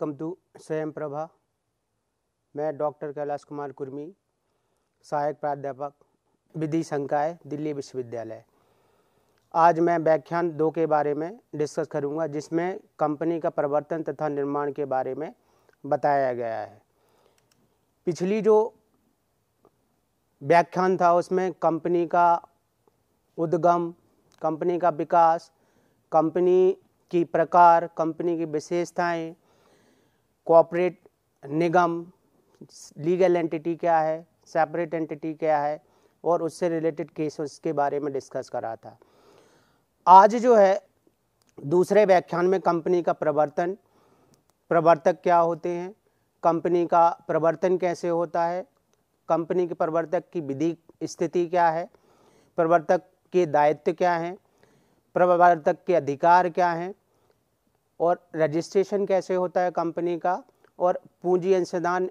Welcome to स्वयं प्रभा मैं doctor Kailash Kumar Kurmi सहायक प्राध्यापक विधि संकाय दिल्ली विश्वविद्यालय आज मैं व्याख्यान दो के बारे में डिस्कस करूंगा जिसमें कंपनी का प्रवर्तन तथा निर्माण के बारे में बताया गया है पिछली जो व्याख्यान था उसमें कंपनी का उद्गम कंपनी का विकास कंपनी की प्रकार कंपनी की विशेषताएं कॉपरेट निगम लीगल एंटिटी क्या है सेपरेट एंटिटी क्या है और उससे रिलेटेड केसेस के बारे में डिस्कस करा था आज जो है दूसरे व्याख्यान में कंपनी का प्रवर्तन प्रवर्तक क्या होते हैं कंपनी का प्रवर्तन कैसे होता है कंपनी के प्रवर्तक की विधि स्थिति क्या है प्रवर्तक के दायित्व क्या हैं प्रवर्तक के अधिकार क्या हैं और रजिस्ट्रेशन कैसे होता है कंपनी का और पूंजी अंशदान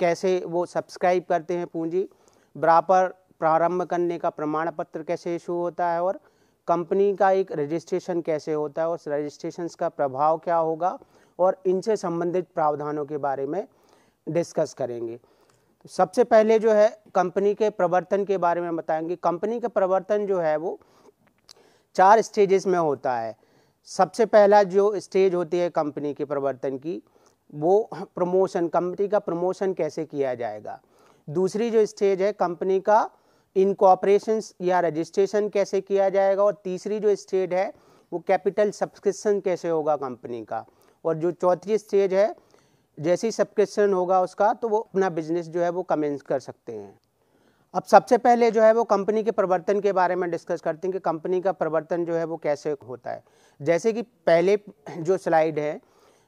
कैसे वो सब्सक्राइब करते हैं पूंजी बराबर प्रारंभ करने का प्रमाण पत्र कैसे इशू होता है और कंपनी का एक रजिस्ट्रेशन कैसे होता है उस रजिस्ट्रेशन का प्रभाव क्या होगा और इनसे संबंधित प्रावधानों के बारे में डिस्कस करेंगे तो सबसे पहले जो है कंपनी के प्रवर्तन के बारे में बताएंगे कंपनी का प्रवर्तन जो है वो चार स्टेजेस में होता है सबसे पहला जो स्टेज होती है कंपनी के प्रवर्तन की वो प्रमोशन कंपनी का प्रमोशन कैसे किया जाएगा दूसरी जो स्टेज है कंपनी का इनकॉपरेशन या रजिस्ट्रेशन कैसे किया जाएगा और तीसरी जो स्टेज है वो कैपिटल सब्सक्रिप्शन कैसे होगा कंपनी का और जो चौथी स्टेज है जैसे ही सब्सक्रिप्शन होगा उसका तो वो अपना बिजनेस जो है वो कमेंस कर सकते हैं अब सबसे पहले जो है वो कंपनी के प्रवर्तन के बारे में डिस्कस करते हैं कि कंपनी का प्रवर्तन जो है वो कैसे होता है जैसे कि पहले जो स्लाइड है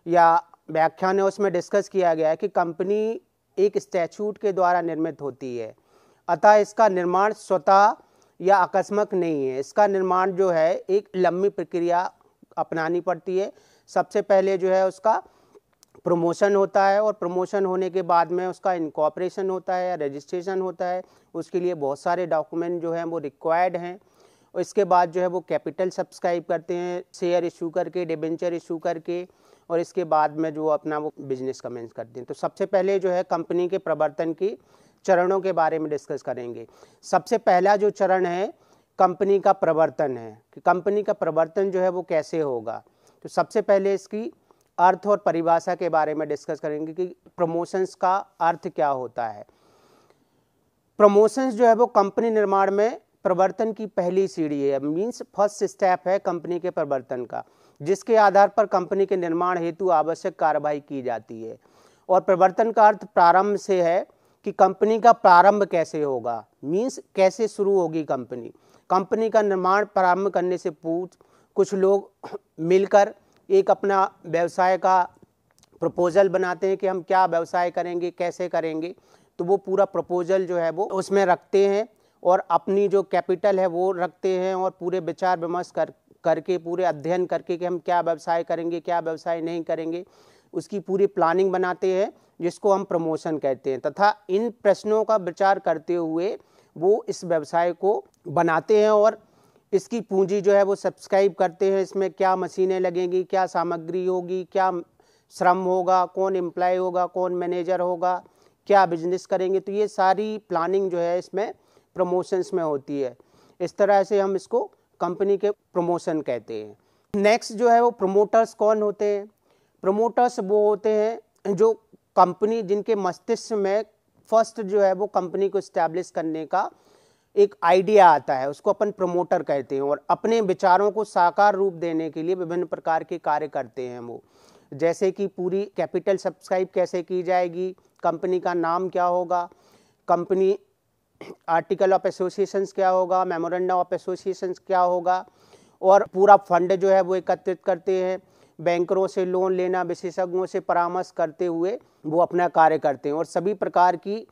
या व्याख्यान है उसमें डिस्कस किया गया है कि कंपनी एक स्टैचूट के द्वारा निर्मित होती है अतः इसका निर्माण स्वतः या आकस्मक नहीं है इसका निर्माण जो है एक लंबी प्रक्रिया अपनानी पड़ती है सबसे पहले जो है उसका प्रमोशन होता है और प्रमोशन होने के बाद में उसका इनकॉपरेशन होता है या रजिस्ट्रेशन होता है उसके लिए बहुत सारे डॉक्यूमेंट जो हैं वो रिक्वायर्ड हैं और इसके बाद जो है वो कैपिटल सब्सक्राइब करते हैं शेयर इशू करके डिबेंचर इशू करके और इसके बाद में जो अपना वो बिजनेस कमेंस करते हैं तो सबसे पहले जो है कंपनी के प्रवर्तन की चरणों के बारे में डिस्कस करेंगे सबसे पहला जो चरण है कंपनी का प्रवर्तन है कि कंपनी का प्रवर्तन जो है वो कैसे होगा तो सबसे पहले इसकी अर्थ और परिभाषा के बारे में डिस्कस करेंगे कि प्रमोशंस का अर्थ क्या होता है प्रमोशंस जो है वो कंपनी निर्माण में प्रवर्तन की पहली सीढ़ी है मींस फर्स्ट स्टेप है कंपनी के प्रवर्तन का जिसके आधार पर कंपनी के निर्माण हेतु आवश्यक कार्रवाई की जाती है और प्रवर्तन का अर्थ प्रारंभ से है कि कंपनी का प्रारंभ कैसे होगा मींस कैसे शुरू होगी कंपनी कंपनी का निर्माण प्रारंभ करने से पूछ कुछ लोग मिलकर एक अपना व्यवसाय का प्रपोज़ल बनाते हैं कि हम क्या व्यवसाय करेंगे कैसे करेंगे तो वो पूरा प्रपोज़ल जो है वो उसमें रखते हैं और अपनी जो कैपिटल है वो रखते हैं और पूरे विचार विमर्श कर करके पूरे अध्ययन करके कि हम क्या व्यवसाय करेंगे क्या व्यवसाय नहीं करेंगे उसकी पूरी प्लानिंग बनाते हैं जिसको हम प्रमोशन कहते हैं तथा इन प्रश्नों का विचार करते हुए वो इस व्यवसाय को बनाते हैं और इसकी पूंजी जो है वो सब्सक्राइब करते हैं इसमें क्या मशीनें लगेंगी क्या सामग्री होगी क्या श्रम होगा कौन एम्प्लॉय होगा कौन मैनेजर होगा क्या बिजनेस करेंगे तो ये सारी प्लानिंग जो है इसमें प्रमोशंस में होती है इस तरह से हम इसको कंपनी के प्रमोशन कहते हैं नेक्स्ट जो है वो प्रमोटर्स कौन होते हैं प्रमोटर्स वो होते हैं जो कंपनी जिनके मस्तिष्क में फर्स्ट जो है वो कंपनी को इस्टेब्लिश करने का एक आइडिया आता है उसको अपन प्रमोटर कहते हैं और अपने विचारों को साकार रूप देने के लिए विभिन्न प्रकार के कार्य करते हैं वो जैसे कि पूरी कैपिटल सब्सक्राइब कैसे की जाएगी कंपनी का नाम क्या होगा कंपनी आर्टिकल ऑफ एसोसिएशन क्या होगा मेमोरेंडम ऑफ एसोसिएशन क्या होगा और पूरा फंड जो है वो एकत्रित करते हैं बैंकरों से लोन लेना विशेषज्ञों से परामर्श करते हुए वो अपना कार्य करते हैं और सभी प्रकार की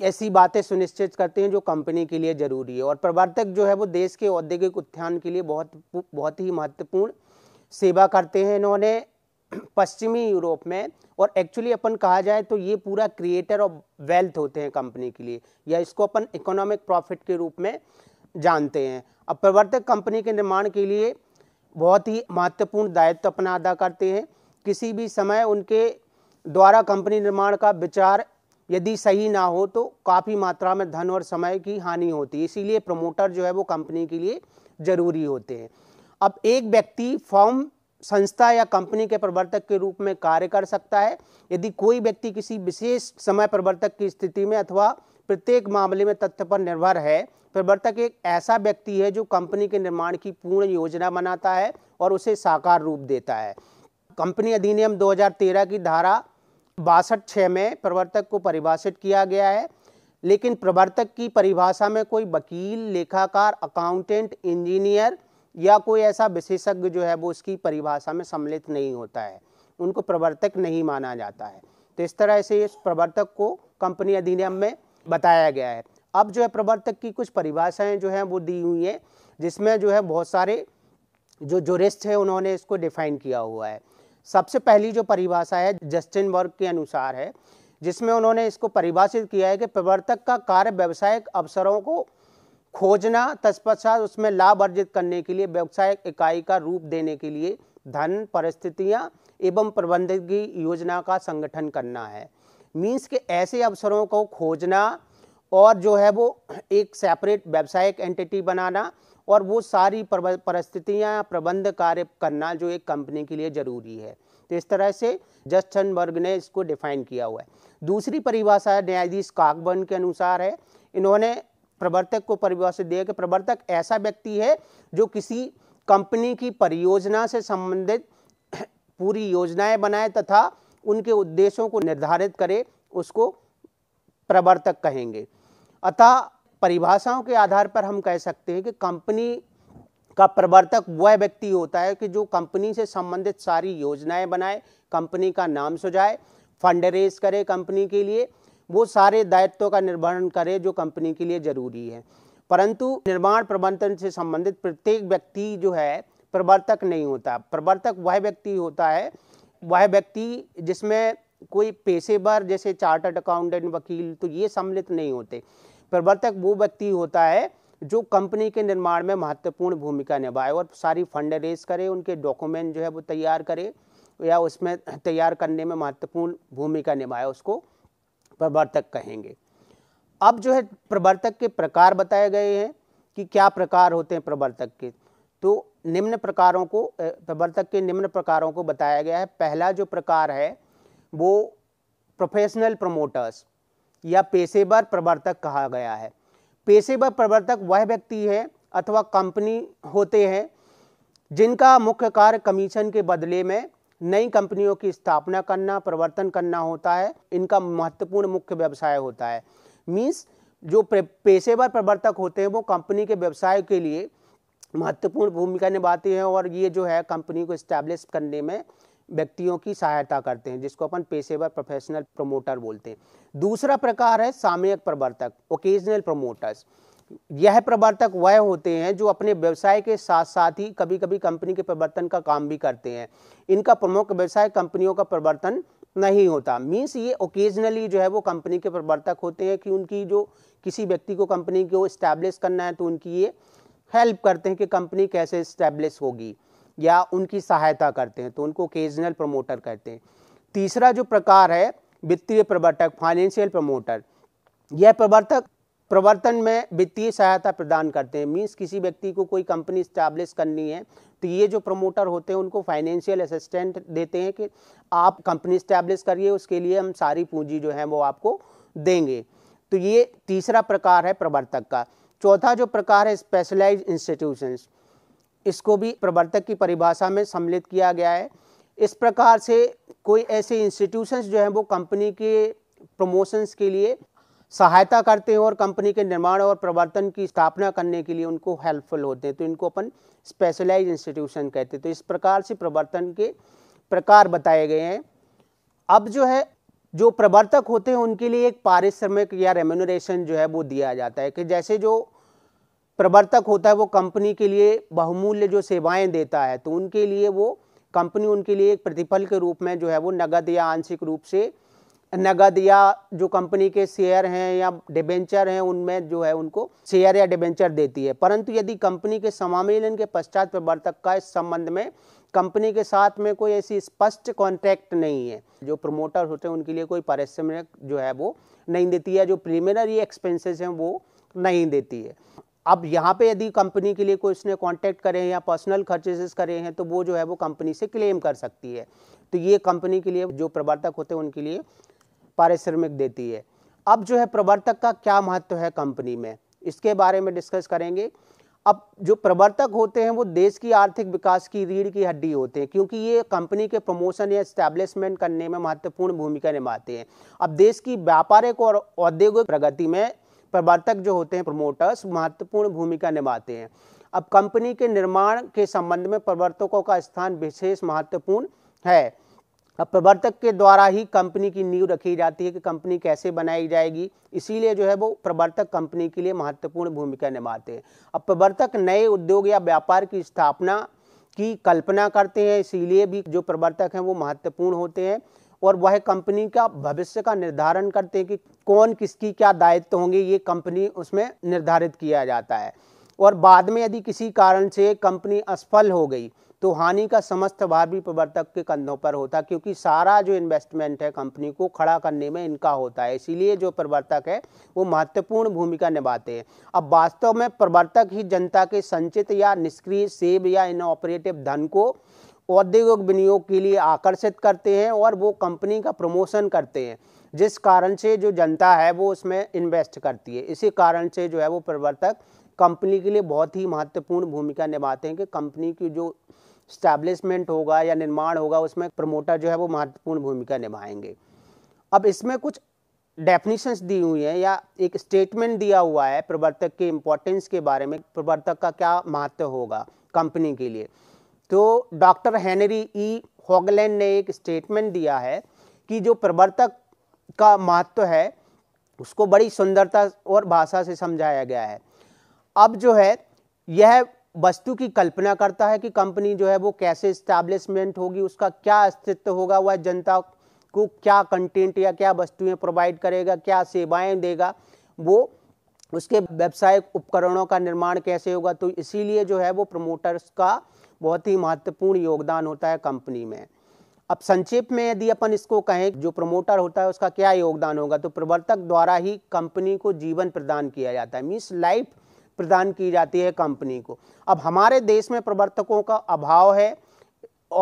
ऐसी बातें सुनिश्चित करते हैं जो कंपनी के लिए जरूरी है और प्रवर्तक जो है वो देश के औद्योगिक उत्थान के लिए बहुत बहुत ही महत्वपूर्ण सेवा करते हैं इन्होंने पश्चिमी यूरोप में और एक्चुअली अपन कहा जाए तो ये पूरा क्रिएटर ऑफ वेल्थ होते हैं कंपनी के लिए या इसको अपन इकोनॉमिक प्रॉफिट के रूप में जानते हैं अब प्रवर्तक कंपनी के निर्माण के लिए बहुत ही महत्वपूर्ण दायित्व अपना अदा करते हैं किसी भी समय उनके द्वारा कंपनी निर्माण का विचार यदि सही ना हो तो काफ़ी मात्रा में धन और समय की हानि होती है इसीलिए प्रमोटर जो है वो कंपनी के लिए ज़रूरी होते हैं अब एक व्यक्ति फॉर्म संस्था या कंपनी के प्रवर्तक के रूप में कार्य कर सकता है यदि कोई व्यक्ति किसी विशेष समय प्रवर्तक की स्थिति में अथवा प्रत्येक मामले में तथ्य पर निर्भर है प्रवर्तक एक ऐसा व्यक्ति है जो कंपनी के निर्माण की पूर्ण योजना बनाता है और उसे साकार रूप देता है कंपनी अधिनियम 2013 की धारा बासठ छः में प्रवर्तक को परिभाषित किया गया है लेकिन प्रवर्तक की परिभाषा में कोई वकील लेखाकार अकाउंटेंट इंजीनियर या कोई ऐसा विशेषज्ञ जो है वो उसकी परिभाषा में सम्मिलित नहीं होता है उनको प्रवर्तक नहीं माना जाता है तो इस तरह से इस प्रवर्तक को कंपनी अधिनियम में बताया गया है अब जो है प्रवर्तक की कुछ परिभाषाएं जो हैं वो दी हुई हैं जिसमें जो है बहुत सारे जो जोरिस्ट हैं उन्होंने इसको डिफाइन किया हुआ है सबसे पहली जो परिभाषा है जस्टिन वर्ग के अनुसार है जिसमें उन्होंने इसको परिभाषित किया है कि प्रवर्तक का कार्य व्यवसायिक अवसरों को खोजना तत्पश्चात उसमें लाभ अर्जित करने के लिए व्यवसायिक इकाई का रूप देने के लिए धन परिस्थितियाँ एवं प्रबंधकी योजना का संगठन करना है मीन्स के ऐसे अवसरों को खोजना और जो है वो एक सेपरेट व्यावसायिक एंटिटी बनाना और वो सारी परिस्थितियाँ प्रबंध कार्य करना जो एक कंपनी के लिए ज़रूरी है तो इस तरह से जस्टन वर्ग ने इसको डिफाइन किया हुआ है दूसरी परिभाषा न्यायाधीश कागबन के अनुसार है इन्होंने प्रवर्तक को परिभाषित दिया कि प्रवर्तक ऐसा व्यक्ति है जो किसी कंपनी की परियोजना से संबंधित पूरी योजनाएं बनाए तथा उनके उद्देश्यों को निर्धारित करे उसको प्रवर्तक कहेंगे अतः परिभाषाओं के आधार पर हम कह सकते हैं कि कंपनी का प्रवर्तक वह व्यक्ति होता है कि जो कंपनी से संबंधित सारी योजनाएं बनाए कंपनी का नाम सुझाए फंड रेज करे कंपनी के लिए वो सारे दायित्वों का निर्वहन करे जो कंपनी के लिए जरूरी है परंतु निर्माण प्रबंधन से संबंधित प्रत्येक व्यक्ति जो है प्रवर्तक नहीं होता प्रवर्तक वह व्यक्ति होता है वह व्यक्ति जिसमें कोई पेशेवर जैसे चार्टर्ड अकाउंटेंट वकील तो ये सम्मिलित नहीं होते प्रवर्तक वो व्यक्ति होता है जो कंपनी के निर्माण में महत्वपूर्ण भूमिका निभाए और सारी फंड रेज करे उनके डॉक्यूमेंट जो है वो तैयार करे या उसमें तैयार करने में महत्वपूर्ण भूमिका निभाए उसको प्रवर्तक कहेंगे अब जो है प्रवर्तक के प्रकार बताए गए हैं कि क्या प्रकार होते हैं प्रवर्तक के तो निम्न प्रकारों को प्रवर्तक के निम्न प्रकारों को बताया गया है पहला जो प्रकार है वो प्रोफेशनल प्रमोटर्स या पेशेवर प्रवर्तक कहा गया है पेशेवर प्रवर्तक वह व्यक्ति है अथवा कंपनी होते हैं जिनका मुख्य कार्य कमीशन के बदले में नई कंपनियों की स्थापना करना प्रवर्तन करना होता है इनका महत्वपूर्ण मुख्य व्यवसाय होता है मीन्स जो पेशेवर प्रवर्तक होते हैं वो कंपनी के व्यवसाय के लिए महत्वपूर्ण भूमिका निभाते हैं और ये जो है कंपनी को इस्टेब्लिश करने में व्यक्तियों की सहायता करते हैं जिसको अपन पेशेवर प्रोफेशनल प्रमोटर बोलते हैं दूसरा प्रकार है सामयिक प्रवर्तक ओकेजनल प्रमोटर्स यह प्रवर्तक वह होते हैं जो अपने व्यवसाय के साथ साथ ही कभी कभी कंपनी के प्रवर्तन का काम भी करते हैं इनका प्रमुख व्यवसाय कंपनियों का प्रवर्तन नहीं होता मीन्स ये ओकेजनली जो है वो कंपनी के प्रवर्तक होते हैं कि उनकी जो किसी व्यक्ति को कंपनी को इस्टेब्लिश करना है तो उनकी ये हेल्प करते हैं कि कंपनी कैसे इस्टेब्लिश होगी या उनकी सहायता करते हैं तो उनको ओकेजनल प्रमोटर कहते हैं तीसरा जो प्रकार है वित्तीय प्रवर्तक फाइनेंशियल प्रमोटर यह प्रवर्तक प्रवर्तन में वित्तीय सहायता प्रदान करते हैं मीन्स किसी व्यक्ति को कोई कंपनी इस्टेब्लिश करनी है तो ये जो प्रमोटर होते हैं उनको फाइनेंशियल असिस्टेंट देते हैं कि आप कंपनी इस्टेब्लिश करिए उसके लिए हम सारी पूंजी जो है वो आपको देंगे तो ये तीसरा प्रकार है प्रवर्तक का चौथा जो प्रकार है स्पेशलाइज इंस्टीट्यूशंस इसको भी प्रवर्तक की परिभाषा में सम्मिलित किया गया है इस प्रकार से कोई ऐसे इंस्टीट्यूशंस जो हैं वो कंपनी के प्रमोशंस के लिए सहायता करते हैं और कंपनी के निर्माण और प्रवर्तन की स्थापना करने के लिए उनको हेल्पफुल होते हैं तो इनको अपन स्पेशलाइज इंस्टीट्यूशन कहते हैं तो इस प्रकार से प्रवर्तन के प्रकार बताए गए हैं अब जो है जो प्रवर्तक होते हैं उनके लिए एक पारिश्रमिक या रेम्यूनरेशन जो है वो दिया जाता है कि जैसे जो प्रवर्तक होता है वो कंपनी के लिए बहुमूल्य जो सेवाएं देता है तो उनके लिए वो कंपनी उनके लिए एक प्रतिफल के रूप में जो है वो नगद या आंशिक रूप से नगद या जो कंपनी के शेयर हैं या डिबेंचर हैं उनमें जो है उनको शेयर या डिबेंचर देती है परंतु यदि कंपनी के समामेलन के पश्चात प्रवर्तक का इस संबंध में कंपनी के साथ में कोई ऐसी स्पष्ट कॉन्ट्रैक्ट नहीं है जो प्रमोटर होते हैं उनके लिए कोई पारिश्रमिक जो है वो नहीं देती है जो प्रीमिनरी एक्सपेंसेस हैं वो नहीं देती है अब यहाँ पे यदि कंपनी के लिए कोई उसने कांटेक्ट करे या पर्सनल खर्चेस करे हैं तो वो जो है वो कंपनी से क्लेम कर सकती है तो ये कंपनी के लिए जो प्रवर्तक होते हैं उनके लिए पारिश्रमिक देती है अब जो है प्रवर्तक का क्या महत्व है कंपनी में इसके बारे में डिस्कस करेंगे अब जो प्रवर्तक होते हैं वो देश की आर्थिक विकास की रीढ़ की हड्डी होते हैं क्योंकि ये कंपनी के प्रमोशन या इस्टेब्लिशमेंट करने में महत्वपूर्ण भूमिका निभाते हैं अब देश की व्यापारिक और औद्योगिक प्रगति में प्रवर्तक जो होते हैं प्रमोटर्स महत्वपूर्ण भूमिका निभाते हैं अब कंपनी के निर्माण के संबंध में प्रवर्तकों का स्थान विशेष महत्वपूर्ण है अब प्रवर्तक के द्वारा ही कंपनी की नींव रखी जाती है कि कंपनी कैसे बनाई जाएगी इसीलिए जो है वो प्रवर्तक कंपनी के लिए महत्वपूर्ण भूमिका निभाते हैं अब प्रवर्तक नए उद्योग या व्यापार की स्थापना की कल्पना करते हैं इसीलिए भी जो प्रवर्तक हैं वो महत्वपूर्ण होते हैं और वह कंपनी का भविष्य का निर्धारण करते हैं कि कौन किसकी क्या दायित्व होंगे ये कंपनी उसमें निर्धारित किया जाता है और बाद में यदि किसी कारण से कंपनी असफल हो गई तो हानि का समस्त भार भी प्रवर्तक के कंधों पर होता क्योंकि सारा जो इन्वेस्टमेंट है कंपनी को खड़ा करने में इनका होता है इसीलिए जो प्रवर्तक है वो महत्वपूर्ण भूमिका निभाते हैं अब वास्तव में प्रवर्तक ही जनता के संचित या निष्क्रिय सेब या इनऑपरेटिव धन को औद्योगिक विनियोग के लिए आकर्षित करते हैं और वो कंपनी का प्रमोशन करते हैं जिस कारण से जो जनता है वो उसमें इन्वेस्ट करती है इसी कारण से जो है वो प्रवर्तक कंपनी के लिए बहुत ही महत्वपूर्ण भूमिका निभाते हैं कि कंपनी की जो स्टैब्लिशमेंट होगा या निर्माण होगा उसमें प्रमोटर जो है वो महत्वपूर्ण भूमिका निभाएंगे अब इसमें कुछ डेफिनेशंस दी हुई हैं या एक स्टेटमेंट दिया हुआ है प्रवर्तक के इम्पोर्टेंस के बारे में प्रवर्तक का क्या महत्व होगा कंपनी के लिए तो डॉक्टर हैनरी ई हॉगलैंड ने एक स्टेटमेंट दिया है कि जो प्रवर्तक का महत्व है उसको बड़ी सुंदरता और भाषा से समझाया गया है अब जो है यह वस्तु की कल्पना करता है कि कंपनी जो है वो कैसे स्टैब्लिशमेंट होगी उसका क्या अस्तित्व होगा वह जनता को क्या कंटेंट या क्या वस्तुएं प्रोवाइड करेगा क्या सेवाएं देगा वो उसके व्यवसायिक उपकरणों का निर्माण कैसे होगा तो इसीलिए जो है वो प्रमोटर्स का बहुत ही महत्वपूर्ण योगदान होता है कंपनी में अब संक्षेप में यदि अपन इसको कहें जो प्रमोटर होता है उसका क्या योगदान होगा तो प्रवर्तक द्वारा ही कंपनी को जीवन प्रदान किया जाता है मीन्स लाइफ प्रदान की जाती है कंपनी को अब हमारे देश में प्रवर्तकों का अभाव है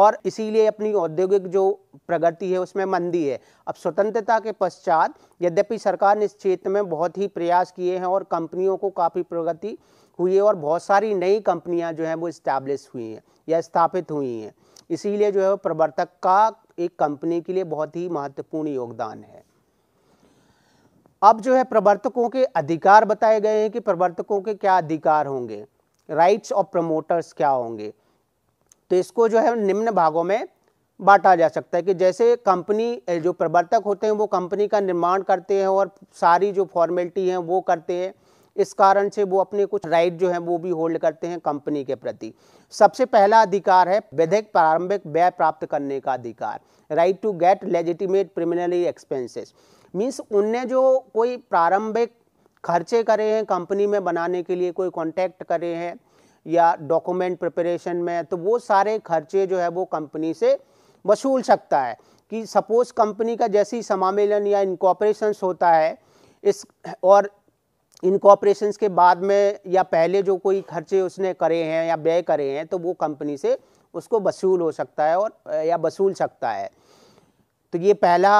और इसीलिए अपनी औद्योगिक जो प्रगति है उसमें मंदी है अब स्वतंत्रता के पश्चात यद्यपि सरकार ने इस क्षेत्र में बहुत ही प्रयास किए हैं और कंपनियों को काफ़ी प्रगति हुई है और बहुत सारी नई कंपनियां जो हैं वो इस्टेब्लिश हुई हैं या स्थापित हुई हैं इसीलिए जो है प्रवर्तक का एक कंपनी के लिए बहुत ही महत्वपूर्ण योगदान है अब जो है प्रवर्तकों के अधिकार बताए गए हैं कि प्रवर्तकों के क्या अधिकार होंगे राइट्स ऑफ प्रमोटर्स क्या होंगे तो इसको जो है निम्न भागों में बांटा जा सकता है कि जैसे कंपनी जो प्रवर्तक होते हैं वो कंपनी का निर्माण करते हैं और सारी जो फॉर्मेलिटी हैं वो करते हैं इस कारण से वो अपने कुछ राइट जो है वो भी होल्ड करते हैं कंपनी के प्रति सबसे पहला अधिकार है विधेयक प्रारंभिक व्यय प्राप्त करने का अधिकार right to get legitimate preliminary expenses means उनने जो कोई प्रारंभिक खर्चे करे हैं कंपनी में बनाने के लिए कोई कॉन्टैक्ट करे हैं या डॉक्यूमेंट प्रिपरेशन में तो वो सारे खर्चे जो है वो कंपनी से वसूल सकता है कि सपोज कंपनी का जैसी समामेलन या इनकॉपरेशन होता है इस और इनकॉपरेशंस के बाद में या पहले जो कोई खर्चे उसने करे हैं या व्यय करे हैं तो वो कंपनी से उसको वसूल हो सकता है और या वसूल सकता है तो ये पहला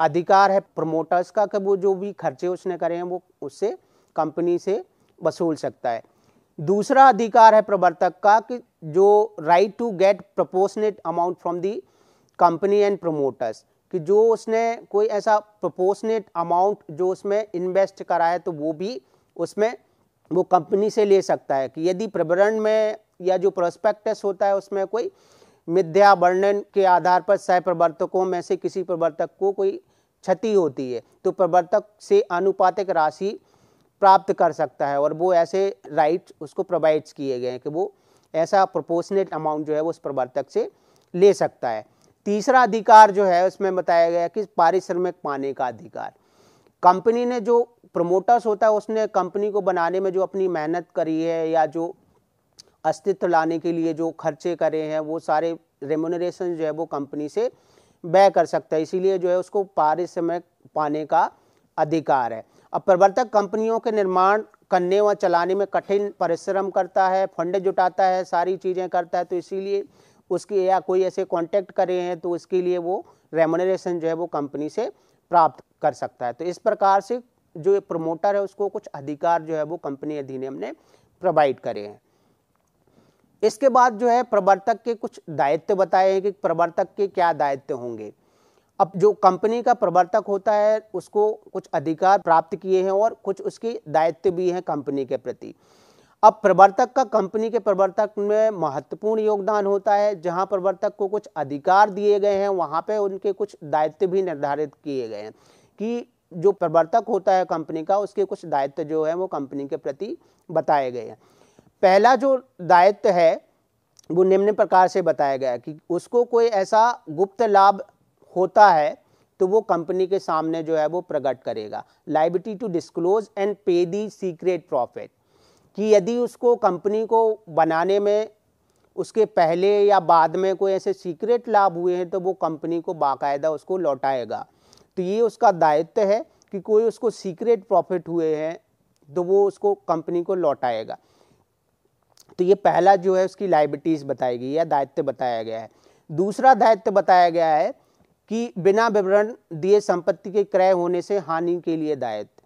अधिकार है प्रमोटर्स का कि वो जो भी खर्चे उसने करे हैं वो उससे कंपनी से वसूल सकता है दूसरा अधिकार है प्रवर्तक का कि जो right to get proportionate amount from the company and promoters कि जो उसने कोई ऐसा प्रोपोर्शनेट अमाउंट जो उसमें इन्वेस्ट करा है तो वो भी उसमें वो कंपनी से ले सकता है कि यदि प्रवरण में या जो प्रोस्पेक्टस होता है उसमें कोई मिथ्या वर्णन के आधार पर सह प्रवर्तकों में से किसी प्रवर्तक को कोई क्षति होती है तो प्रवर्तक से आनुपातिक राशि प्राप्त कर सकता है और वो ऐसे राइट्स उसको प्रोवाइड्स किए गए हैं कि वो ऐसा प्रोपोर्शनेट अमाउंट जो है वो उस प्रवर्तक से ले सकता है तीसरा अधिकार जो है उसमें बताया गया कि पारिश्रमिक पाने का अधिकार कंपनी ने जो प्रमोटर्स होता है उसने कंपनी को बनाने में जो अपनी मेहनत करी है या जो अस्तित्व लाने के लिए जो खर्चे करे हैं वो सारे रेमोनरेशन जो है वो कंपनी से व्यय कर सकता है इसीलिए जो है उसको पारिश्रमिक पाने का अधिकार है अब प्रवर्तक कंपनियों के निर्माण करने व चलाने में कठिन परिश्रम करता है फंड जुटाता है सारी चीज़ें करता है तो इसीलिए उसकी या कोई ऐसे कॉन्टैक्ट करे हैं तो उसके लिए वो रेमोनरेशन जो है वो कंपनी से प्राप्त कर सकता है तो इस प्रकार से जो प्रमोटर है उसको कुछ अधिकार जो है वो कंपनी अधिनियम ने प्रोवाइड करे हैं इसके बाद जो है प्रवर्तक के कुछ दायित्व बताए हैं कि प्रवर्तक के क्या दायित्व होंगे अब जो कंपनी का प्रवर्तक होता है उसको कुछ अधिकार प्राप्त किए हैं और कुछ उसके दायित्व भी हैं कंपनी के प्रति अब प्रवर्तक का कंपनी के प्रवर्तक में महत्वपूर्ण योगदान होता है जहां प्रवर्तक को कुछ अधिकार दिए गए हैं वहां पे उनके कुछ दायित्व भी निर्धारित किए गए हैं कि जो प्रवर्तक होता है कंपनी का उसके कुछ दायित्व जो है वो कंपनी के प्रति बताए गए हैं पहला जो दायित्व है वो निम्न प्रकार से बताया गया कि उसको कोई ऐसा गुप्त लाभ होता है तो वो कंपनी के सामने जो है वो प्रकट करेगा लाइबिलिटी टू डिस्क्लोज एंड पे दी सीक्रेट प्रॉफिट कि यदि उसको कंपनी को बनाने में उसके पहले या बाद में कोई ऐसे सीक्रेट लाभ हुए हैं तो वो कंपनी को बाकायदा उसको लौटाएगा तो ये उसका दायित्व है कि कोई उसको सीक्रेट प्रॉफिट हुए हैं तो वो उसको कंपनी को लौटाएगा तो ये पहला जो है उसकी लाइबिलिटीज़ बताई गई या दायित्व बताया गया है दूसरा दायित्व बताया गया है कि बिना विवरण दिए संपत्ति के क्रय होने से हानि के लिए दायित्व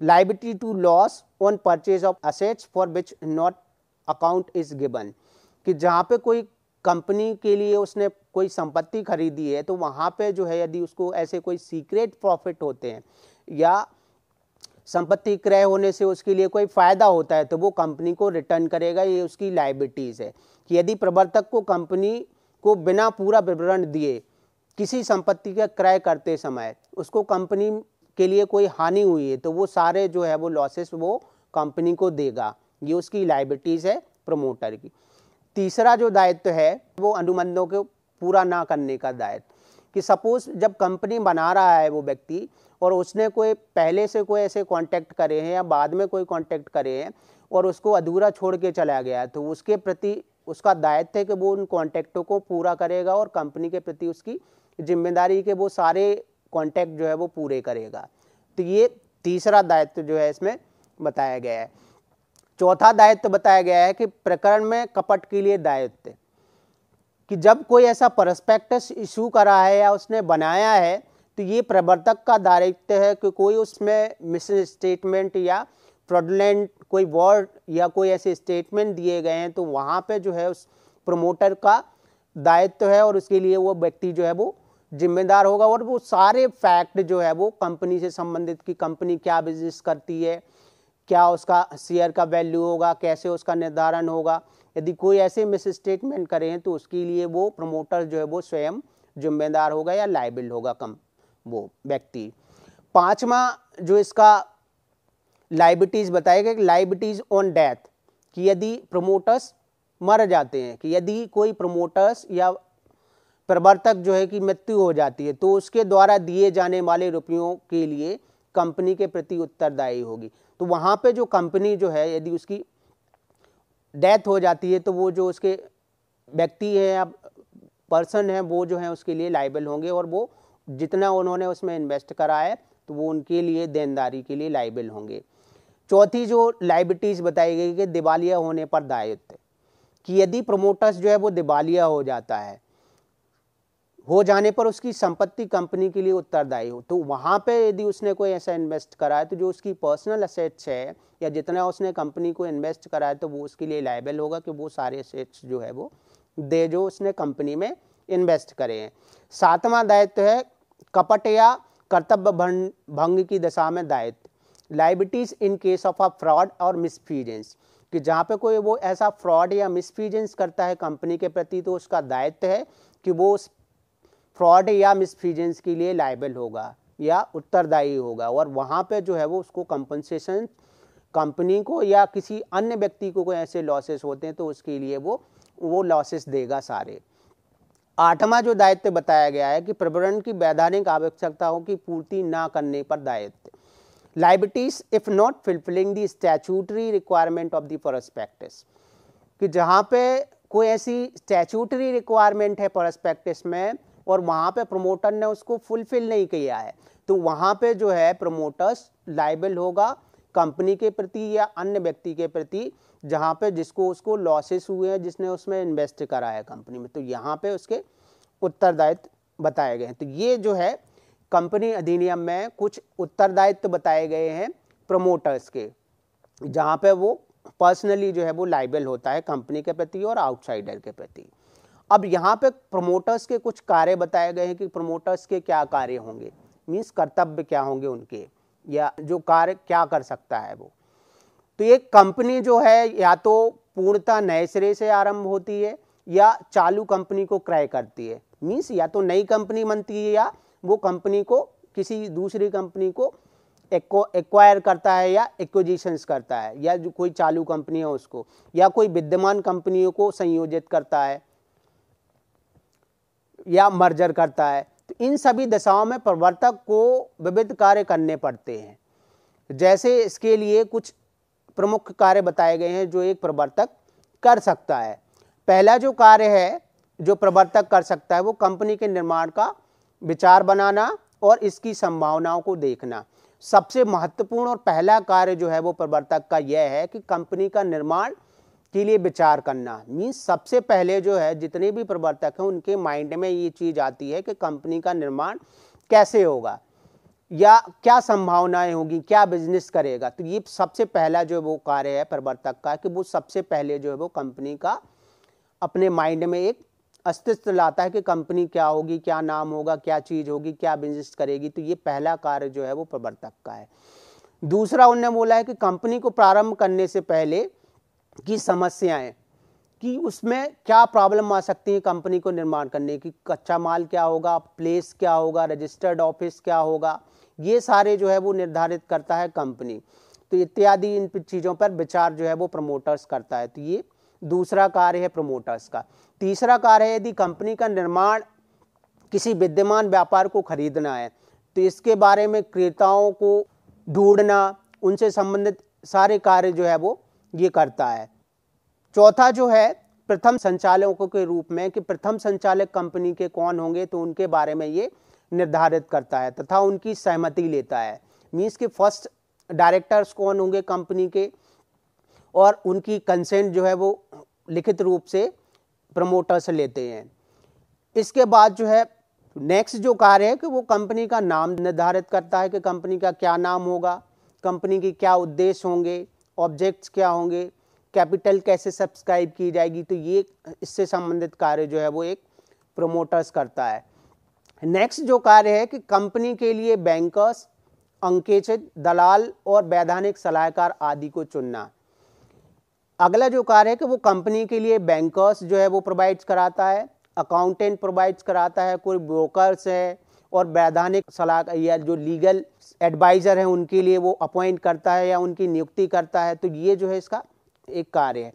liability to loss on purchase of assets for which not account is given कि जहाँ पे कोई कंपनी के लिए उसने कोई संपत्ति खरीदी है तो वहाँ पे जो है यदि उसको ऐसे कोई सीक्रेट प्रॉफिट होते हैं या संपत्ति क्रय होने से उसके लिए कोई फ़ायदा होता है तो वो कंपनी को रिटर्न करेगा ये उसकी लाइबिलिटीज़ है कि यदि प्रवर्तक को कंपनी को बिना पूरा विवरण दिए किसी संपत्ति का क्रय करते समय उसको कंपनी के लिए कोई हानि हुई है तो वो सारे जो है वो लॉसेस वो कंपनी को देगा ये उसकी लाइबिलिटीज़ है प्रमोटर की तीसरा जो दायित्व है वो अनुबंधों को पूरा ना करने का दायित्व कि सपोज जब कंपनी बना रहा है वो व्यक्ति और उसने कोई पहले से कोई ऐसे कांटेक्ट करे हैं या बाद में कोई कांटेक्ट करे हैं और उसको अधूरा छोड़ के चला गया तो उसके प्रति उसका दायित्व है कि वो उन कॉन्टैक्टों को पूरा करेगा और कंपनी के प्रति उसकी जिम्मेदारी के वो सारे कॉन्टैक्ट जो है वो पूरे करेगा तो ये तीसरा दायित्व जो है इसमें बताया गया है चौथा दायित्व बताया गया है कि प्रकरण में कपट के लिए दायित्व कि जब कोई ऐसा परस्पेक्टस इशू करा है या उसने बनाया है तो ये प्रवर्तक का दायित्व है कि कोई उसमें मिस स्टेटमेंट या फ्रॉडलेंट कोई वर्ड या कोई ऐसे स्टेटमेंट दिए गए हैं तो वहाँ पे जो है उस प्रमोटर का दायित्व है और उसके लिए वो व्यक्ति जो है वो जिम्मेदार होगा और वो सारे फैक्ट जो है वो कंपनी से संबंधित कि कंपनी क्या बिजनेस करती है क्या उसका शेयर का वैल्यू होगा कैसे उसका निर्धारण होगा यदि कोई ऐसे मिस स्टेटमेंट करें तो उसके लिए वो प्रमोटर जो है वो स्वयं जिम्मेदार होगा या लाइबल होगा कम वो व्यक्ति पांचवा जो इसका लाइबिटीज़ बताएगा कि लाइबिटीज़ ऑन डेथ कि यदि प्रमोटर्स मर जाते हैं कि यदि कोई प्रमोटर्स या प्रवर्तक जो है कि मृत्यु हो जाती है तो उसके द्वारा दिए जाने वाले रुपयों के लिए कंपनी के प्रति उत्तरदायी होगी तो वहाँ पे जो कंपनी जो है यदि उसकी डेथ हो जाती है तो वो जो उसके व्यक्ति हैं या पर्सन हैं वो जो है उसके लिए लाइबल होंगे और वो जितना उन्होंने उसमें इन्वेस्ट करा है तो वो उनके लिए देनदारी के लिए लाइबल होंगे चौथी जो लाइबिलिटीज़ बताई गई कि दिवालिया होने पर दायित्व कि यदि प्रोमोटर्स जो है वो दिवालिया हो जाता है हो जाने पर उसकी संपत्ति कंपनी के लिए उत्तरदायी हो तो वहाँ पे यदि उसने कोई ऐसा इन्वेस्ट करा है तो जो उसकी पर्सनल असेट्स है या जितना उसने कंपनी को इन्वेस्ट करा है तो वो उसके लिए लाइबल होगा कि वो सारे असेट्स जो है वो दे जो उसने कंपनी में इन्वेस्ट करे हैं सातवां दायित्व है कपट या कर्तव्य भंग की दशा में दायित्व liabilities in case of a fraud और मिसफीजेंस कि जहाँ पे कोई वो ऐसा फ्रॉड या मिसफीजेंस करता है कंपनी के प्रति तो उसका दायित्व है कि वो उस फ्रॉड या मिसफ्रीजेंस के लिए लाइबल होगा या उत्तरदायी होगा और वहाँ पे जो है वो उसको कंपनसेशन कंपनी को या किसी अन्य व्यक्ति को कोई ऐसे लॉसेस होते हैं तो उसके लिए वो वो लॉसेस देगा सारे आठवां जो दायित्व बताया गया है कि प्रवरण की वैधानिक आवश्यकताओं की पूर्ति ना करने पर दायित्व liabilities if not fulfilling the statutory requirement of the prospectus कि जहाँ पे कोई ऐसी स्टैचूटरी रिक्वायरमेंट है प्रोस्पेक्टिस में और वहाँ पे प्रमोटर ने उसको फुलफिल नहीं किया है तो वहाँ पे जो है प्रमोटर्स लाइबल होगा कंपनी के प्रति या अन्य व्यक्ति के प्रति जहाँ पे जिसको उसको लॉसेस हुए हैं जिसने उसमें इन्वेस्ट करा है कंपनी में तो यहाँ पे उसके उत्तरदायित्व बताए गए हैं तो ये जो है कंपनी अधिनियम में कुछ उत्तरदायित्व बताए गए हैं प्रमोटर्स के जहाँ पे वो पर्सनली जो है वो लाइबल होता है कंपनी के प्रति और आउटसाइडर के प्रति अब यहाँ पे प्रमोटर्स के कुछ कार्य बताए गए हैं कि प्रमोटर्स के क्या कार्य होंगे मीन्स कर्तव्य क्या होंगे उनके या जो कार्य क्या कर सकता है वो तो ये कंपनी जो है या तो पूर्णतः नए सिरे से आरंभ होती है या चालू कंपनी को क्रय करती है मीन्स या तो नई कंपनी बनती है या वो कंपनी को किसी दूसरी कंपनी को एक्वायर करता है या एक्विजिशंस करता है या जो कोई चालू कंपनी है उसको या कोई विद्यमान कंपनियों को संयोजित करता है या मर्जर करता है तो इन सभी दशाओं में प्रवर्तक को विविध कार्य करने पड़ते हैं जैसे इसके लिए कुछ प्रमुख कार्य बताए गए हैं जो एक प्रवर्तक कर सकता है पहला जो कार्य है जो प्रवर्तक कर सकता है वो कंपनी के निर्माण का विचार बनाना और इसकी संभावनाओं को देखना सबसे महत्वपूर्ण और पहला कार्य जो है वो प्रवर्तक का यह है कि कंपनी का निर्माण के लिए विचार करना मीन्स सबसे पहले जो है जितने भी प्रवर्तक हैं उनके माइंड में ये चीज़ आती है कि कंपनी का निर्माण कैसे होगा या क्या संभावनाएं होगी क्या बिजनेस करेगा तो ये सबसे पहला जो वो कार्य है प्रवर्तक का कि वो सबसे पहले जो है वो कंपनी का अपने माइंड में एक अस्तित्व लाता है कि कंपनी क्या होगी क्या नाम होगा क्या चीज़ होगी क्या बिजनेस करेगी तो ये पहला कार्य जो है वो प्रवर्तक का है दूसरा उन्होंने बोला है कि कंपनी को प्रारंभ करने से पहले की समस्याएं कि उसमें क्या प्रॉब्लम आ सकती है कंपनी को निर्माण करने की कच्चा माल क्या होगा प्लेस क्या होगा रजिस्टर्ड ऑफिस क्या होगा ये सारे जो है वो निर्धारित करता है कंपनी तो इत्यादि इन चीज़ों पर विचार जो है वो प्रमोटर्स करता है तो ये दूसरा कार्य है प्रमोटर्स का तीसरा कार्य है यदि कंपनी का निर्माण किसी विद्यमान व्यापार को खरीदना है तो इसके बारे में क्रेताओं को ढूंढना उनसे संबंधित सारे कार्य जो है वो ये करता है चौथा जो है प्रथम संचालकों के रूप में कि प्रथम संचालक कंपनी के कौन होंगे तो उनके बारे में ये निर्धारित करता है तथा उनकी सहमति लेता है मीन्स के फर्स्ट डायरेक्टर्स कौन होंगे कंपनी के और उनकी कंसेंट जो है वो लिखित रूप से प्रमोटर से लेते हैं इसके बाद जो है नेक्स्ट जो कार्य है कि वो कंपनी का नाम निर्धारित करता है कि कंपनी का क्या नाम होगा कंपनी के क्या उद्देश्य होंगे ऑब्जेक्ट्स क्या होंगे कैपिटल कैसे सब्सक्राइब की जाएगी तो ये इससे संबंधित कार्य जो है वो एक प्रोमोटर्स करता है नेक्स्ट जो कार्य है कि कंपनी के लिए बैंकर्स अंकेचित दलाल और वैधानिक सलाहकार आदि को चुनना अगला जो कार्य है कि वो कंपनी के लिए बैंकर्स जो है वो प्रोवाइड कराता है अकाउंटेंट प्रोवाइड कराता है कोई ब्रोकर्स है और वैधानिक सलाह या जो लीगल एडवाइज़र हैं उनके लिए वो अपॉइंट करता है या उनकी नियुक्ति करता है तो ये जो है इसका एक कार्य है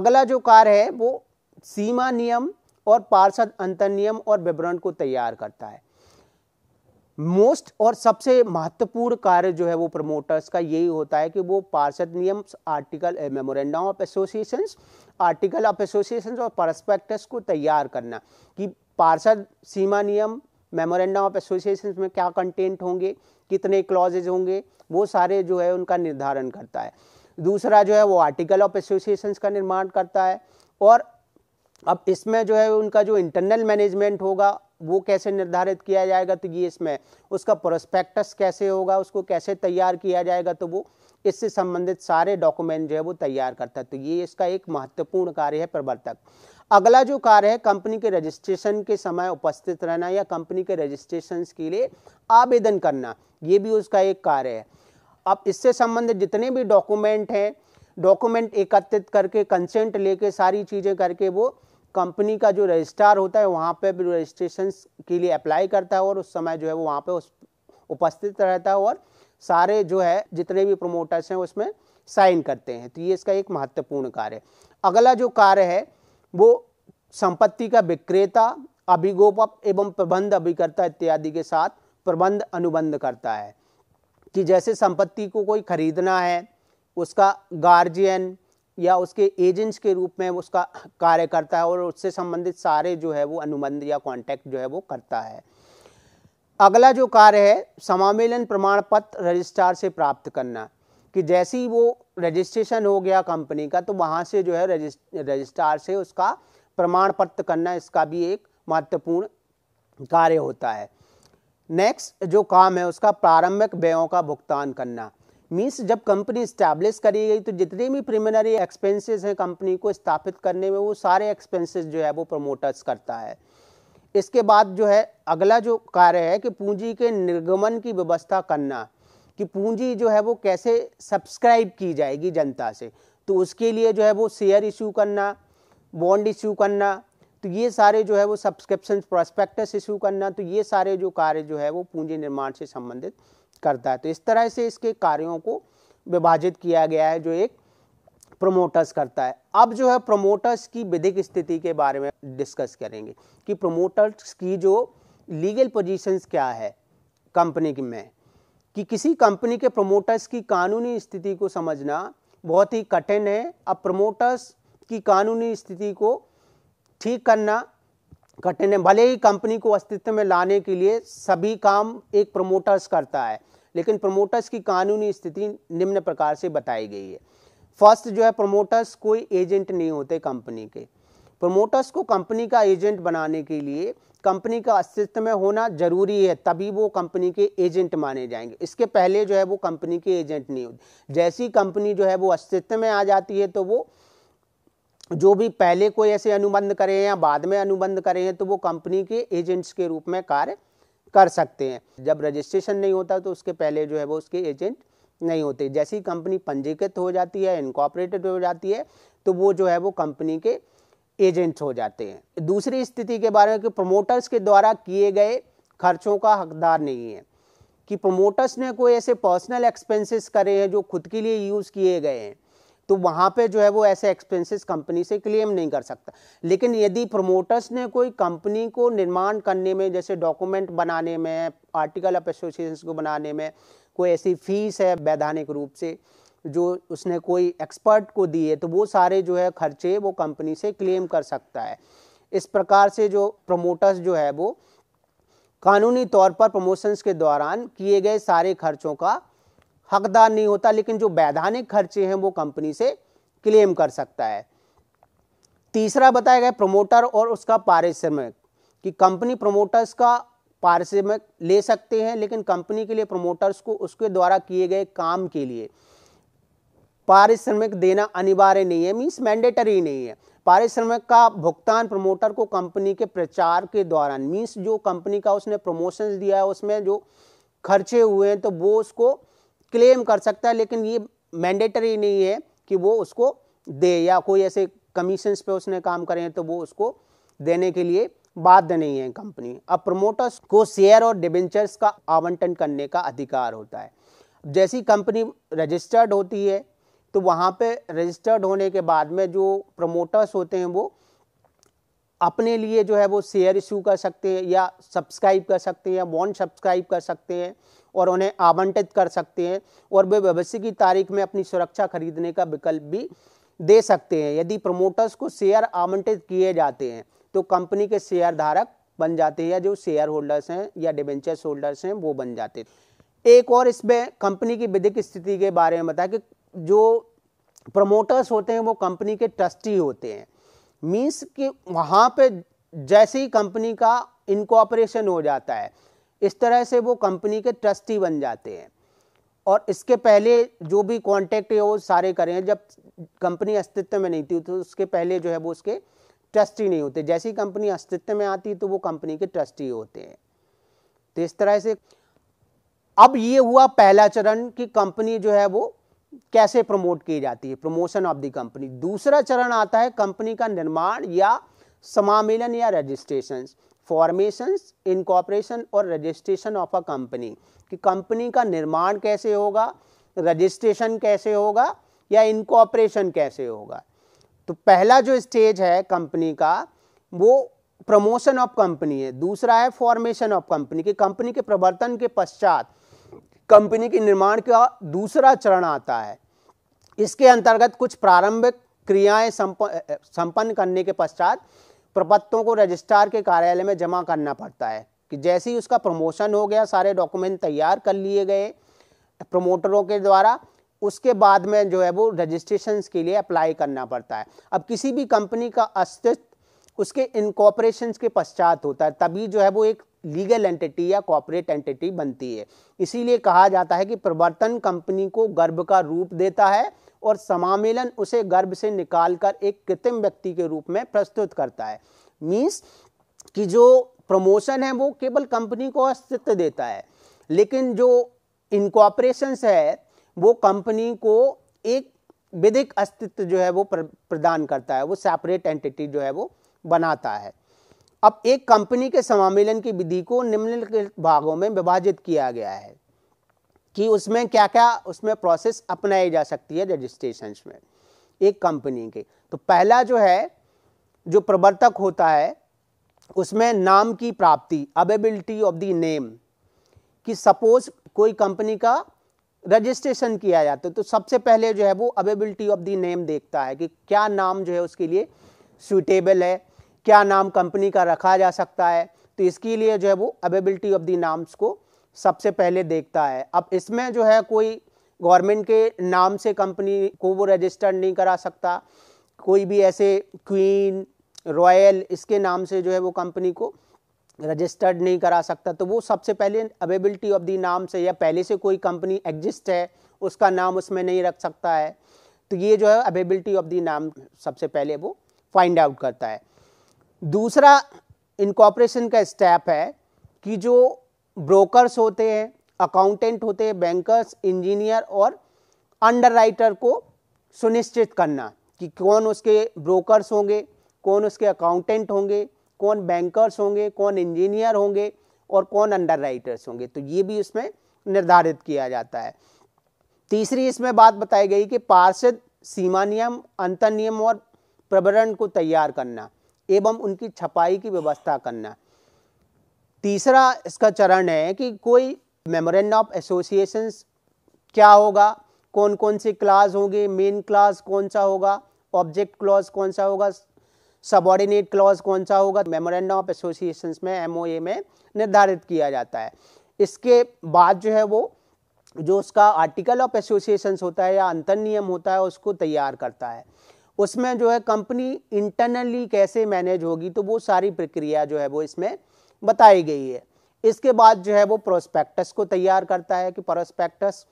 अगला जो कार्य है वो सीमा नियम और पार्षद अंतर नियम और विवरण को तैयार करता है मोस्ट और सबसे महत्वपूर्ण कार्य जो है वो प्रमोटर्स का यही होता है कि वो पार्षद नियम article memorandum of association article of association और परस्पेक्टस को तैयार करना कि पार्षद सीमा नियम मेमोरेंडम ऑफ एसोसिएशन में क्या कंटेंट होंगे कितने क्लॉजेज होंगे वो सारे जो है उनका निर्धारण करता है दूसरा जो है वो आर्टिकल ऑफ एसोसिएशन का निर्माण करता है और अब इसमें जो है उनका जो इंटरनल मैनेजमेंट होगा वो कैसे निर्धारित किया जाएगा तो ये इसमें उसका प्रोस्पेक्टस कैसे होगा उसको कैसे तैयार किया जाएगा तो वो इससे संबंधित सारे डॉक्यूमेंट जो है वो तैयार करता है तो ये इसका एक महत्वपूर्ण कार्य है प्रवर्तक अगला जो कार्य है कंपनी के रजिस्ट्रेशन के समय उपस्थित रहना या कंपनी के रजिस्ट्रेशन के लिए आवेदन करना ये भी उसका एक कार्य है अब इससे संबंधित जितने भी डॉक्यूमेंट हैं डॉक्यूमेंट एकत्रित करके कंसेंट लेके सारी चीज़ें करके वो कंपनी का जो रजिस्ट्रार होता है वहाँ पे भी रजिस्ट्रेशन के लिए अप्लाई करता है और उस समय जो है वो वहाँ पे उस उपस्थित रहता है और सारे जो है जितने भी प्रोमोटर्स हैं उसमें साइन करते हैं तो ये इसका एक महत्वपूर्ण कार्य है अगला जो कार्य है वो संपत्ति का विक्रेता अभिगोपक एवं प्रबंध अभिकर्ता इत्यादि के साथ प्रबंध अनुबंध करता है कि जैसे संपत्ति को कोई खरीदना है उसका गार्जियन या उसके एजेंट्स के रूप में उसका कार्य करता है और उससे संबंधित सारे जो है वो अनुबंध या कॉन्टैक्ट जो है वो करता है अगला जो कार्य है समामेलन प्रमाण पत्र रजिस्ट्रार से प्राप्त करना कि जैसे ही वो रजिस्ट्रेशन हो गया कंपनी का तो वहाँ से जो है रजिस्ट्रार से उसका प्रमाण पत्र करना इसका भी एक महत्वपूर्ण कार्य होता है नेक्स्ट जो काम है उसका प्रारंभिक व्ययों का भुगतान करना मीन्स जब कंपनी इस्टेब्लिश करी गई तो जितने भी प्रिमिनरी एक्सपेंसेस हैं कंपनी को स्थापित करने में वो सारे एक्सपेंसेस जो है वो प्रमोटर्स करता है इसके बाद जो है अगला जो कार्य है कि पूंजी के निर्गमन की व्यवस्था करना कि पूंजी जो है वो कैसे सब्सक्राइब की जाएगी जनता से तो उसके लिए जो है वो शेयर इशू करना बॉन्ड इशू करना तो ये सारे जो है वो सब्सक्रिप्शन प्रोस्पेक्टस इशू करना तो ये सारे जो कार्य जो है वो पूंजी निर्माण से संबंधित करता है तो इस तरह से इसके कार्यों को विभाजित किया गया है जो एक प्रमोटर्स करता है अब जो है प्रमोटर्स की विधिक स्थिति के बारे में डिस्कस करेंगे कि प्रमोटर्स की जो लीगल पोजीशंस क्या है कंपनी में कि किसी कंपनी के प्रमोटर्स की कानूनी स्थिति को समझना बहुत ही कठिन है अब प्रमोटर्स की कानूनी स्थिति को ठीक करना कठिन है भले ही कंपनी को अस्तित्व में लाने के लिए सभी काम एक प्रमोटर्स करता है लेकिन प्रमोटर्स की कानूनी स्थिति निम्न प्रकार से बताई गई है फर्स्ट जो है प्रमोटर्स कोई एजेंट नहीं होते कंपनी के प्रमोटर्स को कंपनी का एजेंट बनाने के लिए कंपनी का अस्तित्व में होना जरूरी है तभी वो कंपनी के एजेंट माने जाएंगे इसके पहले जो है वो कंपनी के एजेंट नहीं होते जैसी कंपनी जो है वो अस्तित्व में आ जाती है तो वो जो भी पहले कोई ऐसे अनुबंध करे या बाद में अनुबंध करे हैं तो वो कंपनी के एजेंट्स के रूप में कार्य कर सकते हैं जब रजिस्ट्रेशन नहीं होता तो उसके पहले जो है वो उसके एजेंट नहीं होते जैसी कंपनी पंजीकृत हो जाती है इनकॉपरेटेड हो जाती है तो वो जो है वो कंपनी के एजेंट्स हो जाते हैं दूसरी स्थिति के बारे में कि प्रमोटर्स के द्वारा किए गए खर्चों का हकदार नहीं है कि प्रमोटर्स ने कोई ऐसे पर्सनल एक्सपेंसेस करे हैं जो खुद के लिए यूज़ किए गए हैं तो वहाँ पे जो है वो ऐसे एक्सपेंसेस कंपनी से क्लेम नहीं कर सकता लेकिन यदि प्रमोटर्स ने कोई कंपनी को निर्माण करने में जैसे डॉक्यूमेंट बनाने में आर्टिकल ऑफ एसोसिएशन को बनाने में कोई ऐसी फीस है वैधानिक रूप से जो उसने कोई एक्सपर्ट को दी है तो वो सारे जो है खर्चे वो कंपनी से क्लेम कर सकता है इस प्रकार से जो प्रमोटर्स जो है वो कानूनी तौर पर प्रमोशंस के दौरान किए गए सारे खर्चों का हकदार नहीं होता लेकिन जो वैधानिक खर्चे हैं वो कंपनी से क्लेम कर सकता है तीसरा बताया गया प्रमोटर और उसका पारिश्रमिक कि कंपनी प्रमोटर्स का पारिश्रमिक ले सकते हैं लेकिन कंपनी के लिए प्रमोटर्स को उसके द्वारा किए गए काम के लिए पारिश्रमिक देना अनिवार्य नहीं है मीन्स मैंडेटरी नहीं है पारिश्रमिक का भुगतान प्रमोटर को कंपनी के प्रचार के दौरान मीन्स जो कंपनी का उसने प्रमोशन दिया है उसमें जो खर्चे हुए हैं तो वो उसको क्लेम कर सकता है लेकिन ये मैंडेटरी नहीं है कि वो उसको दे या कोई ऐसे कमीशंस पे उसने काम करें तो वो उसको देने के लिए बाध्य नहीं है कंपनी अब प्रमोटर्स को शेयर और डिबेंचर्स का आवंटन करने का अधिकार होता है जैसी कंपनी रजिस्टर्ड होती है तो वहाँ पे रजिस्टर्ड होने के बाद में जो प्रमोटर्स होते हैं वो अपने लिए जो है वो शेयर इशू कर सकते हैं या सब्सक्राइब कर सकते हैं या बॉन्ड सब्सक्राइब कर सकते हैं और उन्हें आवंटित कर सकते हैं और वे भविष्य की तारीख में अपनी सुरक्षा खरीदने का विकल्प भी दे सकते हैं यदि प्रमोटर्स को शेयर आवंटित किए जाते हैं तो कंपनी के शेयर धारक बन जाते हैं या जो शेयर होल्डर्स हैं या डिबेंचर्स होल्डर्स हैं वो बन जाते एक और इसमें कंपनी की विधिक स्थिति के बारे में बताया कि जो प्रमोटर्स होते हैं वो कंपनी के ट्रस्टी होते हैं मीन्स कि वहाँ पे जैसे ही कंपनी का इनकॉपरेशन हो जाता है इस तरह से वो कंपनी के ट्रस्टी बन जाते हैं और इसके पहले जो भी कॉन्टेक्ट है वो सारे करें जब कंपनी अस्तित्व में नहीं थी तो उसके पहले जो है वो उसके ट्रस्टी नहीं होते जैसी कंपनी अस्तित्व में आती तो वो कंपनी के ट्रस्टी होते हैं तो इस तरह से अब ये हुआ पहला चरण कि कंपनी जो है वो कैसे प्रमोट की जाती है प्रमोशन ऑफ द कंपनी दूसरा चरण आता है कंपनी का निर्माण या समामेलन या रजिस्ट्रेशन फॉर्मेशन इनकॉपरेशन और रजिस्ट्रेशन ऑफ अ कंपनी कि कंपनी का निर्माण कैसे होगा रजिस्ट्रेशन कैसे होगा या इनकॉपरेशन कैसे होगा तो पहला जो स्टेज है कंपनी का वो प्रमोशन ऑफ कंपनी है दूसरा है फॉर्मेशन ऑफ कंपनी की कंपनी के प्रवर्तन के पश्चात कंपनी के निर्माण का दूसरा चरण आता है इसके अंतर्गत कुछ प्रारंभिक क्रियाएं संपन्न करने के पश्चात प्रपत्तों को रजिस्ट्रार के कार्यालय में जमा करना पड़ता है कि जैसे ही उसका प्रमोशन हो गया सारे डॉक्यूमेंट तैयार कर लिए गए प्रमोटरों के द्वारा उसके बाद में जो है वो रजिस्ट्रेशन के लिए अप्लाई करना पड़ता है अब किसी भी कंपनी का अस्तित्व उसके इनकॉपरेशन के पश्चात होता है तभी जो है वो एक लीगल एंटिटी या कॉपरेट एंटिटी बनती है इसीलिए कहा जाता है कि प्रवर्तन कंपनी को गर्भ का रूप देता है और समामेलन उसे गर्भ से निकालकर एक कृत्रिम व्यक्ति के रूप में प्रस्तुत करता है मीन्स कि जो प्रमोशन है वो केवल कंपनी को अस्तित्व देता है लेकिन जो इनकॉपरेशंस है वो कंपनी को एक विधिक अस्तित्व जो है वो प्रदान करता है वो सेपरेट एंटिटी जो है वो बनाता है अब एक कंपनी के समामेलन की विधि को निम्नलिखित भागों में विभाजित किया गया है कि उसमें क्या क्या उसमें प्रोसेस अपनाई जा सकती है रजिस्ट्रेशन में एक कंपनी के तो पहला जो है जो प्रवर्तक होता है उसमें नाम की प्राप्ति अवेबिलिटी ऑफ दी नेम कि सपोज कोई कंपनी का रजिस्ट्रेशन किया जाता है तो सबसे पहले जो है वो अवेबिलिटी ऑफ दी नेम देखता है कि क्या नाम जो है उसके लिए सूटेबल है क्या नाम कंपनी का रखा जा सकता है तो इसके लिए जो है वो अवेबिलिटी ऑफ दी नाम्स को सबसे पहले देखता है अब इसमें जो है कोई गवर्नमेंट के नाम से कंपनी को वो रजिस्टर नहीं करा सकता कोई भी ऐसे क्वीन रॉयल इसके नाम से जो है वो कंपनी को रजिस्टर्ड नहीं करा सकता तो वो सबसे पहले अवेबिलिटी ऑफ दी नाम से या पहले से कोई कंपनी एग्जिस्ट है उसका नाम उसमें नहीं रख सकता है तो ये जो है अवेबिलिटी ऑफ दी नाम सबसे पहले वो फाइंड आउट करता है दूसरा इनकॉपरेशन का स्टेप है कि जो ब्रोकर्स होते हैं अकाउंटेंट होते हैं बैंकर्स इंजीनियर और अंडर को सुनिश्चित करना कि कौन उसके ब्रोकर्स होंगे कौन उसके अकाउंटेंट होंगे कौन बैंकर्स होंगे कौन इंजीनियर होंगे और कौन अंडर राइटर्स होंगे तो ये भी इसमें निर्धारित किया जाता है तीसरी इसमें बात बताई गई कि पार्षद सीमा नियम अंतर नियम और प्रवरण को तैयार करना एवं उनकी छपाई की व्यवस्था करना तीसरा इसका चरण है कि कोई मेमोरेंडम ऑफ एसोसिएशन क्या होगा कौन कौन से क्लास होंगे मेन क्लास कौन सा होगा ऑब्जेक्ट क्लॉज कौन सा होगा सबॉर्डिनेट क्लॉज कौन सा होगा मेमोरेंडम ऑफ एसोसिएशन में एम में निर्धारित किया जाता है इसके बाद जो है वो जो उसका आर्टिकल ऑफ एसोसिएशन होता है या अंतर नियम होता है उसको तैयार करता है उसमें जो है कंपनी इंटरनली कैसे मैनेज होगी तो वो सारी प्रक्रिया जो है वो इसमें बताई गई है इसके बाद जो है वो प्रोस्पेक्टस को तैयार करता है कि प्रोस्पेक्टस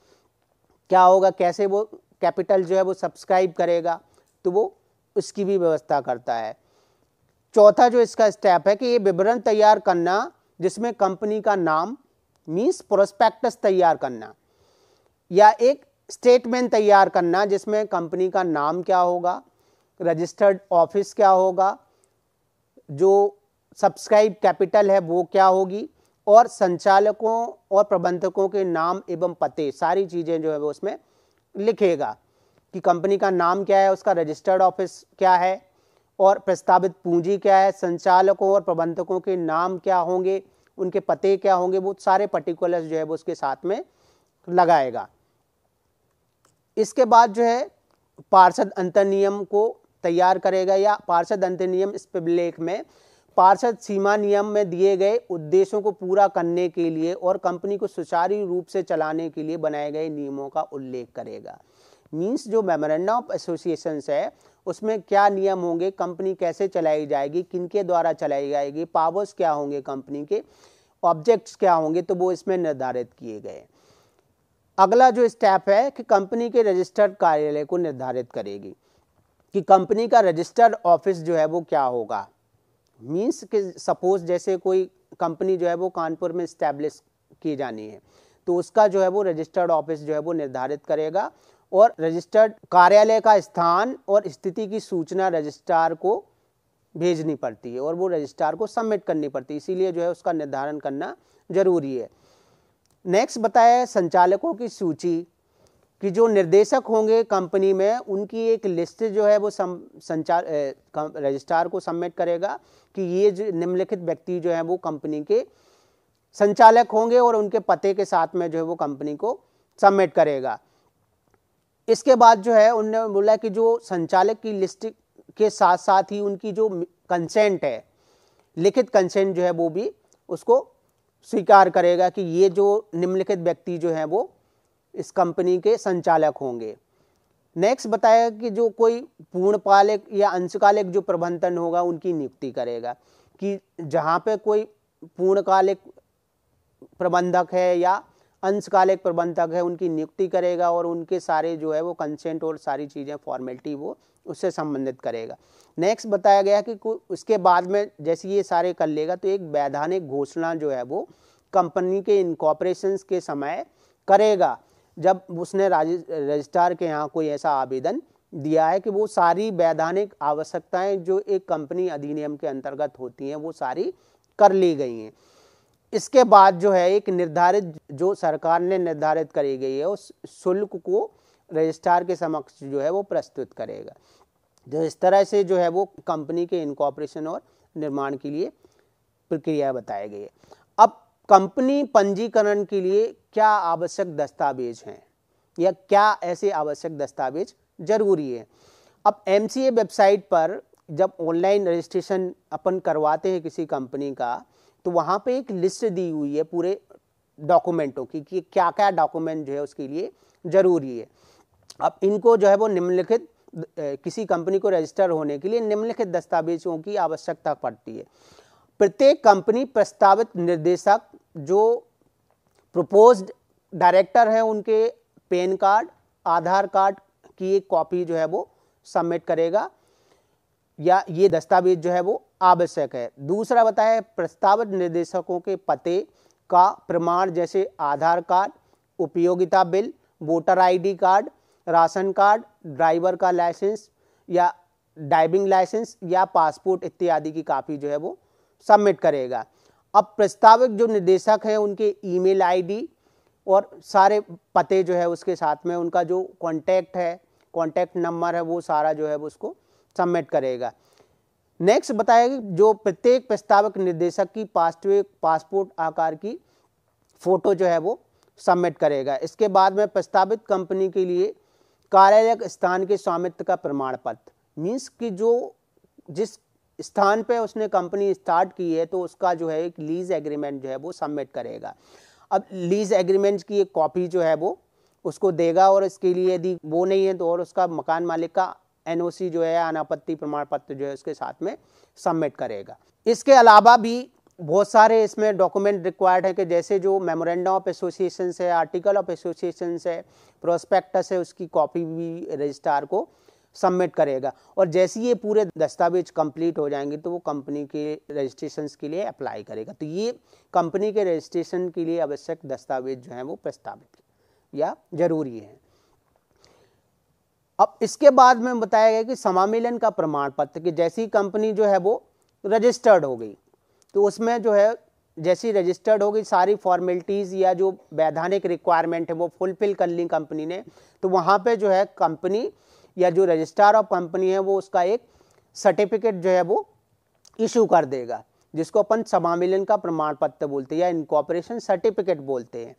क्या होगा कैसे वो कैपिटल जो है वो सब्सक्राइब करेगा तो वो उसकी भी व्यवस्था करता है चौथा जो इसका स्टेप है कि ये विवरण तैयार करना जिसमें कंपनी का नाम मीन्स प्रोस्पेक्टस तैयार करना या एक स्टेटमेंट तैयार करना जिसमें कंपनी का नाम क्या होगा रजिस्टर्ड ऑफिस क्या होगा जो सब्सक्राइब कैपिटल है वो क्या होगी और संचालकों और प्रबंधकों के नाम एवं पते सारी चीज़ें जो है वो उसमें लिखेगा कि कंपनी का नाम क्या है उसका रजिस्टर्ड ऑफिस क्या है और प्रस्तावित पूंजी क्या है संचालकों और प्रबंधकों के नाम क्या होंगे उनके पते क्या होंगे वो सारे पर्टिकुलर्स जो है वो उसके साथ में लगाएगा इसके बाद जो है पार्षद अंतर्नियम को तैयार करेगा या पार्षद अंतर्नियम इस लेख में पार्षद सीमा नियम में दिए गए उद्देश्यों को पूरा करने के लिए और कंपनी को सुचारू रूप से चलाने के लिए बनाए गए नियमों का उल्लेख करेगा मींस जो मेमोरेंडम ऑफ एसोसिएशंस है उसमें क्या नियम होंगे कंपनी कैसे चलाई जाएगी किनके द्वारा चलाई जाएगी पावर्स क्या होंगे कंपनी के ऑब्जेक्ट्स क्या होंगे तो वो इसमें निर्धारित किए गए अगला जो स्टेप है कि कंपनी के रजिस्टर्ड कार्यालय को निर्धारित करेगी कि कंपनी का रजिस्टर्ड ऑफिस जो है वो क्या होगा मींस कि सपोज जैसे कोई कंपनी जो है वो कानपुर में इस्टेब्लिश की जानी है तो उसका जो है वो रजिस्टर्ड ऑफिस जो है वो निर्धारित करेगा और रजिस्टर्ड कार्यालय का स्थान और स्थिति की सूचना रजिस्ट्रार को भेजनी पड़ती है और वो रजिस्ट्रार को सबमिट करनी पड़ती है इसीलिए जो है उसका निर्धारण करना जरूरी है नेक्स्ट बताया संचालकों की सूची कि जो निर्देशक होंगे कंपनी में उनकी एक लिस्ट जो है वो सम, संचार रजिस्ट्रार को सबमिट करेगा कि ये जो निम्नलिखित व्यक्ति जो है वो कंपनी के संचालक होंगे और उनके पते के साथ में जो है वो कंपनी को सबमिट करेगा इसके बाद जो है उनने बोला कि जो संचालक की लिस्ट के साथ साथ ही उनकी जो कंसेंट है लिखित कंसेंट जो है वो भी उसको स्वीकार करेगा कि ये जो निम्नलिखित व्यक्ति जो है वो इस कंपनी के संचालक होंगे नेक्स्ट बताया कि जो कोई पूर्णकालिक या अंशकालिक जो प्रबंधन होगा उनकी नियुक्ति करेगा कि जहाँ पे कोई पूर्णकालिक प्रबंधक है या अंशकालिक प्रबंधक है उनकी नियुक्ति करेगा और उनके सारे जो है वो कंसेंट और सारी चीज़ें फॉर्मेलिटी वो उससे संबंधित करेगा नेक्स्ट बताया गया कि उसके बाद में जैसे ये सारे कर लेगा तो एक वैधानिक घोषणा जो है वो कंपनी के इनकॉपरेशन के समय करेगा जब उसने रजिस्ट्रार के यहाँ कोई ऐसा आवेदन दिया है कि वो सारी वैधानिक आवश्यकताएं जो एक कंपनी अधिनियम के अंतर्गत होती हैं वो सारी कर ली गई हैं इसके बाद जो है एक निर्धारित जो सरकार ने निर्धारित करी गई है उस शुल्क को रजिस्ट्रार के समक्ष जो है वो प्रस्तुत करेगा जो तो इस तरह से जो है वो कंपनी के इनकॉपरेशन और निर्माण के लिए प्रक्रिया बताई गई है अब कंपनी पंजीकरण के लिए क्या आवश्यक दस्तावेज हैं या क्या ऐसे आवश्यक दस्तावेज जरूरी है अब एम वेबसाइट पर जब ऑनलाइन रजिस्ट्रेशन अपन करवाते हैं किसी कंपनी का तो वहाँ पे एक लिस्ट दी हुई है पूरे डॉक्यूमेंटों की कि क्या क्या डॉक्यूमेंट जो है उसके लिए ज़रूरी है अब इनको जो है वो निम्नलिखित किसी कंपनी को रजिस्टर होने के लिए निम्नलिखित दस्तावेजों की आवश्यकता पड़ती है प्रत्येक कंपनी प्रस्तावित निर्देशक जो प्रपोज्ड डायरेक्टर हैं उनके पैन कार्ड आधार कार्ड की एक कॉपी जो है वो सबमिट करेगा या ये दस्तावेज जो है वो आवश्यक है दूसरा बताया प्रस्तावित निर्देशकों के पते का प्रमाण जैसे आधार कार्ड उपयोगिता bill voter ID card ration card driver का लाइसेंस या ड्राइविंग लाइसेंस या पासपोर्ट इत्यादि की कापी जो है वो सबमिट करेगा अब प्रस्तावित जो निर्देशक हैं उनके ईमेल आईडी और सारे पते जो है उसके साथ में उनका जो कॉन्टैक्ट है कॉन्टैक्ट नंबर है वो सारा जो है वो उसको सबमिट करेगा नेक्स्ट बताया कि जो प्रत्येक प्रस्तावक निर्देशक की पासवे पासपोर्ट आकार की फ़ोटो जो है वो सबमिट करेगा इसके बाद में प्रस्तावित कंपनी के लिए कार्यालय स्थान के स्वामित्व का प्रमाण पत्र मीन्स कि जो जिस स्थान पे उसने कंपनी स्टार्ट की है तो उसका जो है एक लीज़ एग्रीमेंट जो है वो सबमिट करेगा अब लीज़ एग्रीमेंट की एक कॉपी जो है वो उसको देगा और इसके लिए यदि वो नहीं है तो और उसका मकान मालिक का एनओसी जो है अनापत्ति प्रमाण पत्र जो है उसके साथ में सबमिट करेगा इसके अलावा भी बहुत सारे इसमें डॉक्यूमेंट रिक्वायर्ड है कि जैसे जो मेमोरेंडम ऑफ एसोसिएशन है आर्टिकल ऑफ एसोसिएशन है प्रोस्पेक्टस है उसकी कॉपी भी रजिस्ट्रार को सबमिट करेगा और जैसे ये पूरे दस्तावेज कंप्लीट हो जाएंगे तो वो कंपनी के रजिस्ट्रेशन के लिए अप्लाई करेगा तो ये कंपनी के रजिस्ट्रेशन के लिए आवश्यक दस्तावेज जो हैं वो प्रस्तावित या जरूरी है अब इसके बाद में बताया गया कि समामिलन का प्रमाण पत्र कि जैसी कंपनी जो है वो रजिस्टर्ड हो गई तो उसमें जो है जैसी रजिस्टर्ड हो गई सारी फॉर्मेलिटीज़ या जो वैधानिक रिक्वायरमेंट है वो फुलफिल कर ली कंपनी ने तो वहाँ पे जो है कंपनी या जो रजिस्ट्रार ऑफ कंपनी है वो उसका एक सर्टिफिकेट जो है वो इशू कर देगा जिसको अपन समामिलन का प्रमाण पत्र बोलते हैं या इनकॉपरेशन सर्टिफिकेट बोलते हैं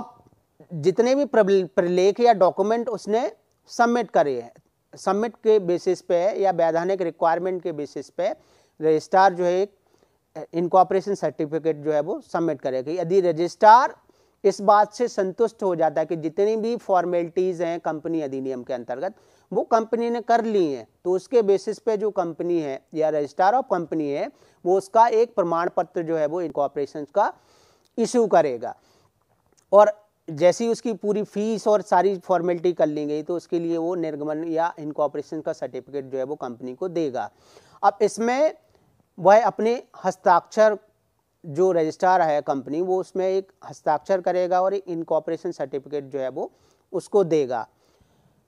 अब जितने भी प्रलेख या डॉक्यूमेंट उसने सबमिट करे सबमिट के बेसिस पे या वैधानिक रिक्वायरमेंट के बेसिस पे रजिस्ट्रार जो है इनकॉपरेशन सर्टिफिकेट जो है वो सबमिट करेगा यदि रजिस्ट्रार इस बात से संतुष्ट हो जाता है कि जितनी भी फॉर्मेलिटीज़ हैं कंपनी अधिनियम के अंतर्गत वो कंपनी ने कर ली हैं तो उसके बेसिस पे जो कंपनी है या रजिस्ट्रार ऑफ कंपनी है वो उसका एक प्रमाण पत्र जो है वो इनकॉपरेशन का इशू करेगा और जैसे ही उसकी पूरी फीस और सारी फॉर्मेलिटी कर ली गई तो उसके लिए वो निर्गमन या इनकॉपरेशन का सर्टिफिकेट जो है वो कंपनी को देगा अब इसमें वह अपने हस्ताक्षर जो रजिस्ट्रार है कंपनी वो उसमें एक हस्ताक्षर करेगा और एक इनकॉपरेशन सर्टिफिकेट जो है वो उसको देगा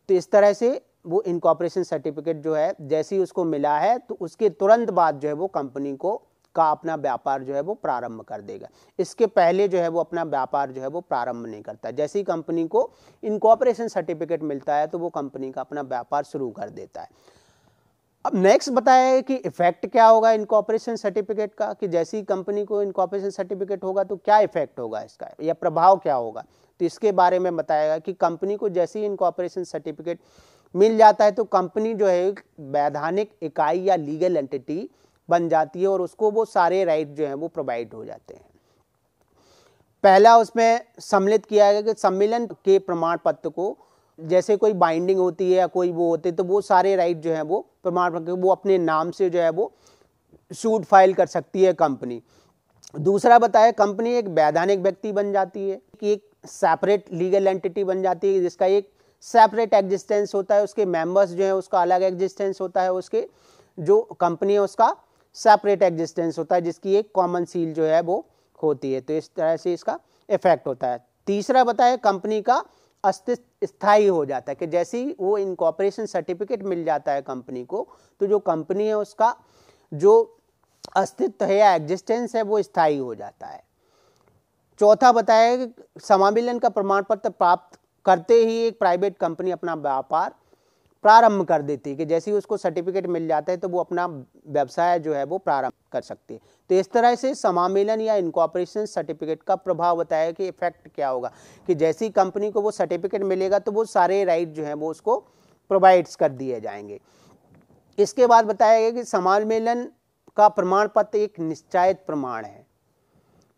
तो इस तरह से वो इनकॉपरेशन सर्टिफिकेट जो है जैसे ही उसको मिला है तो उसके तुरंत बाद जो है वो कंपनी को का अपना व्यापार जो है वो प्रारंभ कर देगा इसके पहले जो है वो अपना व्यापार जो है वो प्रारंभ नहीं करता जैसे ही कंपनी को इनकॉपरेशन सर्टिफिकेट मिलता है तो वो कंपनी का अपना व्यापार शुरू कर देता है अब नेक्स्ट बताया कि इफेक्ट क्या होगा इनकॉपरेशन सर्टिफिकेट का कि जैसी ही कंपनी को इनकॉपरेशन सर्टिफिकेट होगा तो क्या इफेक्ट होगा इसका या प्रभाव क्या होगा तो इसके बारे में बताएगा कि कंपनी को जैसे ही इनकॉपरेशन सर्टिफिकेट मिल जाता है तो कंपनी जो है वैधानिक इकाई या लीगल एंटिटी बन जाती है और उसको वो सारे राइट जो हैं वो प्रोवाइड हो जाते हैं पहला उसमें सम्मिलित किया गया कि सम्मिलन के प्रमाण पत्र को जैसे कोई बाइंडिंग होती है या कोई वो होते तो वो सारे राइट जो है वो प्रमाण पत्र वो अपने नाम से जो है वो सूट फाइल कर सकती है कंपनी दूसरा बताया कंपनी एक वैधानिक व्यक्ति बन जाती है कि एक सेपरेट लीगल एंटिटी बन जाती है जिसका एक सेपरेट एग्जिस्टेंस होता है उसके मेंबर्स जो है उसका अलग एग्जिस्टेंस होता है उसके जो कंपनी है उसका सेपरेट एग्जिस्टेंस होता है जिसकी एक कॉमन सील जो है वो होती है तो इस तरह से इसका इफेक्ट होता है तीसरा बताया कंपनी का अस्तित्व स्थायी हो जाता है कि जैसे ही वो इनकॉपरेशन सर्टिफिकेट मिल जाता है कंपनी को तो जो कंपनी है उसका जो अस्तित्व है या एग्जिस्टेंस है वो स्थायी हो जाता है चौथा बताया कि समामिलन का प्रमाण पत्र प्राप्त करते ही एक प्राइवेट कंपनी अपना व्यापार प्रारंभ कर देती है कि जैसे ही उसको सर्टिफिकेट मिल जाता है तो वो अपना व्यवसाय जो है वो प्रारंभ कर सकती है तो इस तरह से समामेलन या इनकॉपरेशन सर्टिफिकेट का प्रभाव बताया कि इफेक्ट क्या होगा कि जैसी कंपनी को वो सर्टिफिकेट मिलेगा तो वो सारे राइट जो हैं वो उसको प्रोवाइड्स कर दिए जाएंगे इसके बाद बताया गया कि समामेलन का प्रमाण पत्र एक निश्चायत प्रमाण है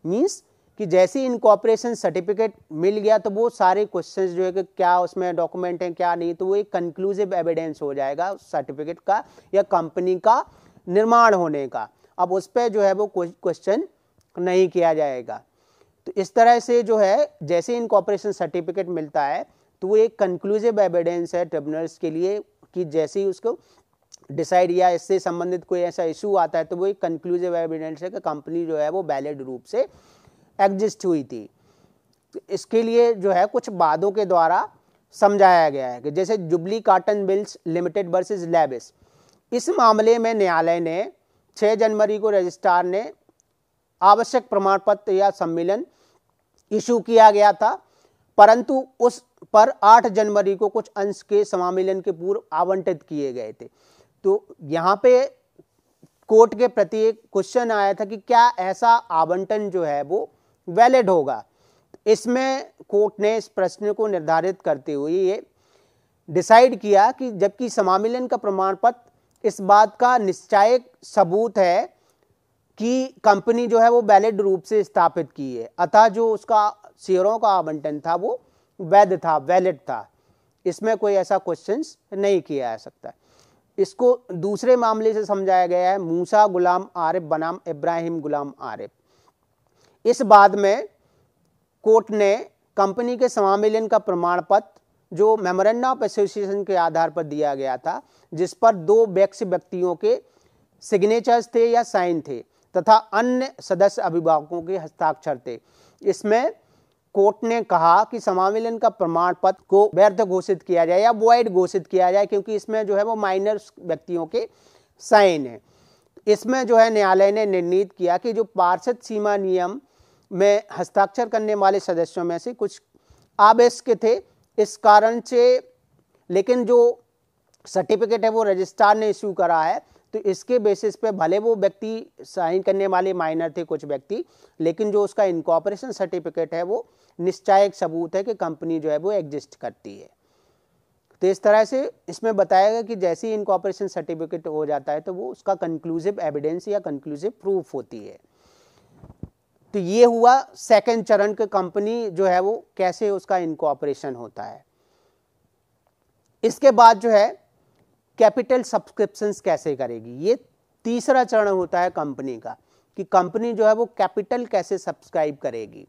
मीन्स कि जैसे ही इनकॉपरेशन सर्टिफिकेट मिल गया तो वो सारे क्वेश्चंस जो है कि क्या उसमें डॉक्यूमेंट है क्या नहीं तो वो एक कंक्लूसिव एविडेंस हो जाएगा सर्टिफिकेट का या कंपनी का निर्माण होने का अब उस पर जो है वो क्वेश्चन नहीं किया जाएगा तो इस तरह से जो है जैसे इनकॉपरेशन सर्टिफिकेट मिलता है तो वो एक कंक्लूसिव एविडेंस है ट्रिब्यूनल्स के लिए कि जैसे ही उसको डिसाइड या इससे संबंधित कोई ऐसा इशू आता है तो वो एक कंक्लूसिव एविडेंस है कि कंपनी जो है वो वैलिड रूप से एग्जिस्ट हुई थी तो इसके लिए जो है कुछ बादों के द्वारा समझाया गया है कि जैसे Jubilee Cotton Mills Limited versus Lewis इस मामले में न्यायालय ने 6 जनवरी को रजिस्ट्रार ने आवश्यक प्रमाण पत्र या सम्मेलन इशू किया गया था परंतु उस पर 8 जनवरी को कुछ अंश के समामिलन के पूर्व आवंटित किए गए थे तो यहाँ पे कोर्ट के प्रति एक क्वेश्चन आया था कि क्या ऐसा आवंटन जो है वो वैलिड होगा इसमें कोर्ट ने इस प्रश्न को निर्धारित करते हुए ये डिसाइड किया कि जबकि समामिलन का प्रमाण पत्र इस बात का निश्चाय सबूत है कि कंपनी जो है वो वैलिड रूप से स्थापित की है अतः जो उसका शेयरों का आवंटन था वो वैध था वैलिड था इसमें कोई ऐसा क्वेश्चन नहीं किया जा सकता इसको दूसरे मामले से समझाया गया है मूसा गुलाम आरिफ बनाम इब्राहिम गुलाम आरिफ इस बाद में कोर्ट ने कंपनी के समामिलन का प्रमाण पत्र जो मेमोरेंडम ऑफ एसोसिएशन के आधार पर दिया गया था जिस पर दो व्यक्ति व्यक्तियों के सिग्नेचर्स थे या साइन थे तथा अन्य सदस्य अभिभावकों के हस्ताक्षर थे इसमें कोर्ट ने कहा कि समामिलन का प्रमाण पत्र को व्यर्थ घोषित किया जाए या वॉइड घोषित किया जाए क्योंकि इसमें जो है वो माइनर व्यक्तियों के साइन है इसमें जो है न्यायालय ने निर्णित किया कि जो पार्षद सीमा नियम में हस्ताक्षर करने वाले सदस्यों में से कुछ आवेश के थे इस कारण से लेकिन जो सर्टिफिकेट है वो रजिस्ट्रार ने इशू करा है तो इसके बेसिस पे भले वो व्यक्ति साइन करने वाले माइनर थे कुछ व्यक्ति लेकिन जो उसका इनकॉपरेशन सर्टिफिकेट है वो निश्चायक सबूत है कि कंपनी जो है वो एग्जिस्ट करती है तो इस तरह से इसमें बताया गया कि जैसे ही इनकॉपरेशन सर्टिफिकेट हो जाता है तो वो उसका कंक्लूसिव एविडेंस या कंक्लूसिव प्रूफ होती है तो ये हुआ सेकेंड चरण के कंपनी जो है वो कैसे उसका इनकॉपरेशन होता है इसके बाद जो है कैपिटल सब्सक्रिप्शंस कैसे करेगी ये तीसरा चरण होता है कंपनी का कि कंपनी जो है वो कैपिटल कैसे सब्सक्राइब करेगी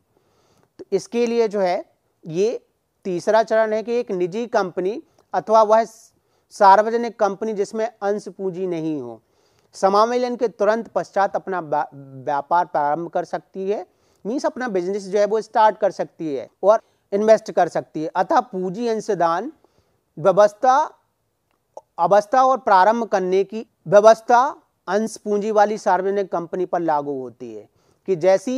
तो इसके लिए जो है ये तीसरा चरण है कि एक निजी कंपनी अथवा वह सार्वजनिक कंपनी जिसमें अंश पूंजी नहीं हो समामेलन के तुरंत पश्चात अपना व्यापार प्रारंभ कर सकती है मीन्स अपना बिजनेस जो है वो स्टार्ट कर सकती है और इन्वेस्ट कर सकती है अतः पूंजी अंशदान व्यवस्था अवस्था और प्रारंभ करने की व्यवस्था अंश पूंजी वाली सार्वजनिक कंपनी पर लागू होती है कि जैसी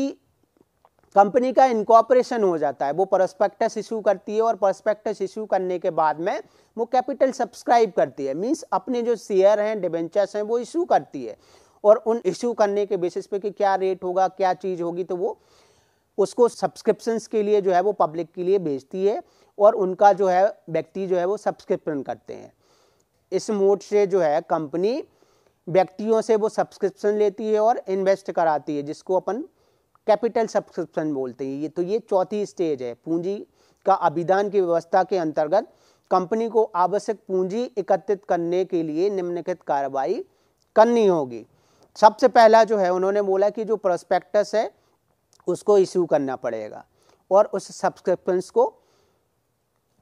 कंपनी का इनकॉपरेशन हो जाता है वो परस्पेक्टस इशू करती है और परस्पेक्टस इशू करने के बाद में वो कैपिटल सब्सक्राइब करती है मीन्स अपने जो शेयर हैं डिबेंचर्स हैं वो इशू करती है और उन इशू करने के बेसिस पे कि क्या रेट होगा क्या चीज़ होगी तो वो उसको सब्सक्रिप्शंस के लिए जो है वो पब्लिक के लिए भेजती है और उनका जो है व्यक्ति जो है वो सब्सक्रिप्शन करते हैं इस मोड से जो है कंपनी व्यक्तियों से वो सब्सक्रिप्शन लेती है और इन्वेस्ट कराती है जिसको अपन कैपिटल सब्सक्रिप्शन बोलते हैं ये तो ये चौथी स्टेज है पूंजी का अभिधान की व्यवस्था के अंतर्गत कंपनी को आवश्यक पूंजी एकत्रित करने के लिए निम्नलिखित कार्रवाई करनी होगी सबसे पहला जो है उन्होंने बोला कि जो प्रोस्पेक्टस है उसको इश्यू करना पड़ेगा और उस सब्सक्रिप्शंस को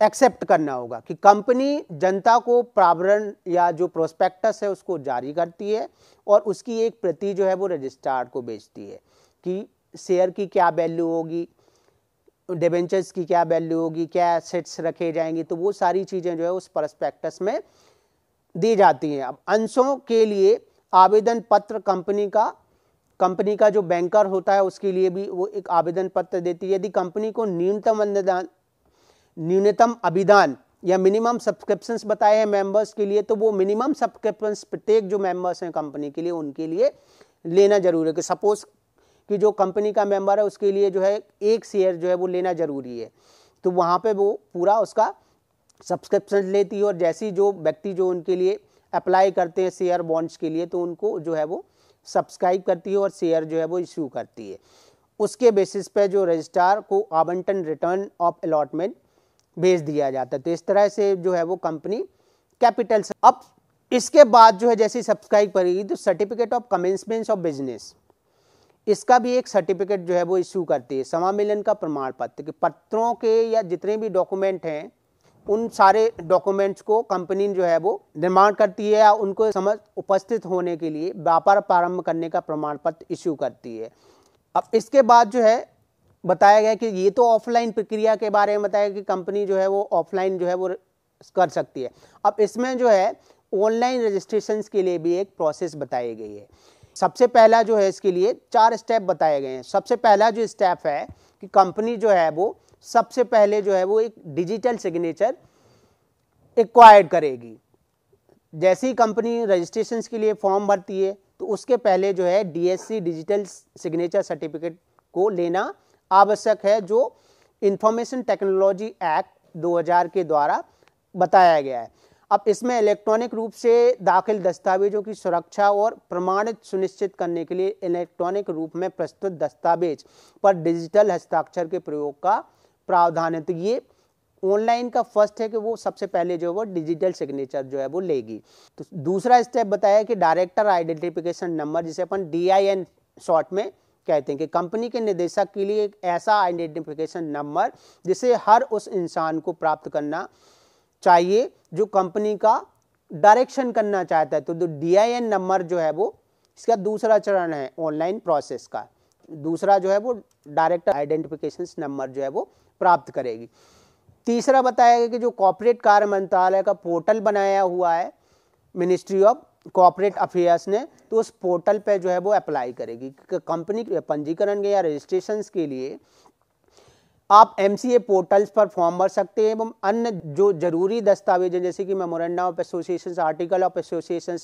एक्सेप्ट करना होगा कि कंपनी जनता को प्रावरण या जो प्रोस्पेक्टस है उसको जारी करती है और उसकी एक प्रति जो है वो रजिस्ट्रार को बेचती है कि शेयर की क्या वैल्यू होगी डिबेंचर्स की क्या वैल्यू होगी क्या एसेट्स रखे जाएंगे तो वो सारी चीज़ें जो है उस परस्पेक्टस में दी जाती हैं अब अंशों के लिए आवेदन पत्र कंपनी का कंपनी का जो बैंकर होता है उसके लिए भी वो एक आवेदन पत्र देती है यदि कंपनी को न्यूनतम अनुदान न्यूनतम अभिदान या मिनिमम सब्सक्रिप्शंस बताए हैं मेंबर्स के लिए तो वो मिनिमम सब्सक्रिप्शंस प्रत्येक जो मेंबर्स हैं कंपनी के लिए उनके लिए लेना जरूरी है कि सपोज कि जो कंपनी का मेंबर है उसके लिए जो है एक शेयर जो है वो लेना ज़रूरी है तो वहाँ पे वो पूरा उसका सब्सक्रिप्शन लेती है और जैसी जो व्यक्ति जो उनके लिए अप्लाई करते हैं शेयर बॉन्ड्स के लिए तो उनको जो है वो सब्सक्राइब करती है और शेयर जो है वो इशू करती है उसके बेसिस पे जो रजिस्ट्रार को आवंटन रिटर्न ऑफ अलॉटमेंट भेज दिया जाता है तो इस तरह से जो है वो कंपनी कैपिटल अब इसके बाद जो है जैसे सब्सक्राइब करेगी तो certificate of commencements of business इसका भी एक सर्टिफिकेट जो है वो इश्यू करती है समामिलन का प्रमाण पत्र कि पत्रों के या जितने भी डॉक्यूमेंट हैं उन सारे डॉक्यूमेंट्स को कंपनी जो है वो निर्माण करती है या उनको समझ उपस्थित होने के लिए व्यापार प्रारंभ करने का प्रमाण पत्र इश्यू करती है अब इसके बाद जो है बताया गया कि ये तो ऑफलाइन प्रक्रिया के बारे में बताया कि कंपनी जो है वो ऑफलाइन जो है वो कर सकती है अब इसमें जो है ऑनलाइन रजिस्ट्रेशन के लिए भी एक प्रोसेस बताई गई है सबसे पहला जो है इसके लिए चार स्टेप बताए गए हैं सबसे पहला जो स्टेप है कि कंपनी जो है वो सबसे पहले जो है वो एक डिजिटल सिग्नेचर एक्वायर्ड करेगी जैसे ही कंपनी रजिस्ट्रेशन के लिए फॉर्म भरती है तो उसके पहले जो है डीएससी डिजिटल सिग्नेचर सर्टिफिकेट को लेना आवश्यक है जो इंफॉर्मेशन टेक्नोलॉजी एक्ट 2000 के द्वारा बताया गया है अब इसमें इलेक्ट्रॉनिक रूप से दाखिल दस्तावेजों की सुरक्षा और प्रमाणित सुनिश्चित करने के लिए इलेक्ट्रॉनिक रूप में प्रस्तुत दस्तावेज पर डिजिटल हस्ताक्षर के प्रयोग का प्रावधान है तो ये ऑनलाइन का फर्स्ट है कि वो सबसे पहले जो है वो डिजिटल सिग्नेचर जो है वो लेगी तो दूसरा स्टेप बताया कि डायरेक्टर आइडेंटिफिकेशन नंबर जिसे अपन डी शॉर्ट में कहते हैं कि कंपनी के निदेशक के लिए एक ऐसा आइडेंटिफिकेशन नंबर जिसे हर उस इंसान को प्राप्त करना चाहिए जो कंपनी का डायरेक्शन करना चाहता है तो डी आई एन नंबर जो है वो इसका दूसरा चरण है ऑनलाइन प्रोसेस का दूसरा जो है वो डायरेक्ट आइडेंटिफिकेशन नंबर जो है वो प्राप्त करेगी तीसरा बताया गया कि जो कॉपोरेट कार्य मंत्रालय का पोर्टल बनाया हुआ है मिनिस्ट्री ऑफ कॉपोरेट अफेयर्स ने तो उस पोर्टल पे जो है वो अप्लाई करेगी कंपनी पंजीकरण के या रजिस्ट्रेशन के लिए आप एम पोर्टल्स पर फॉर्म भर सकते हैं एवं अन्य जो जरूरी दस्तावेज हैं जैसे कि memoranda of association article of association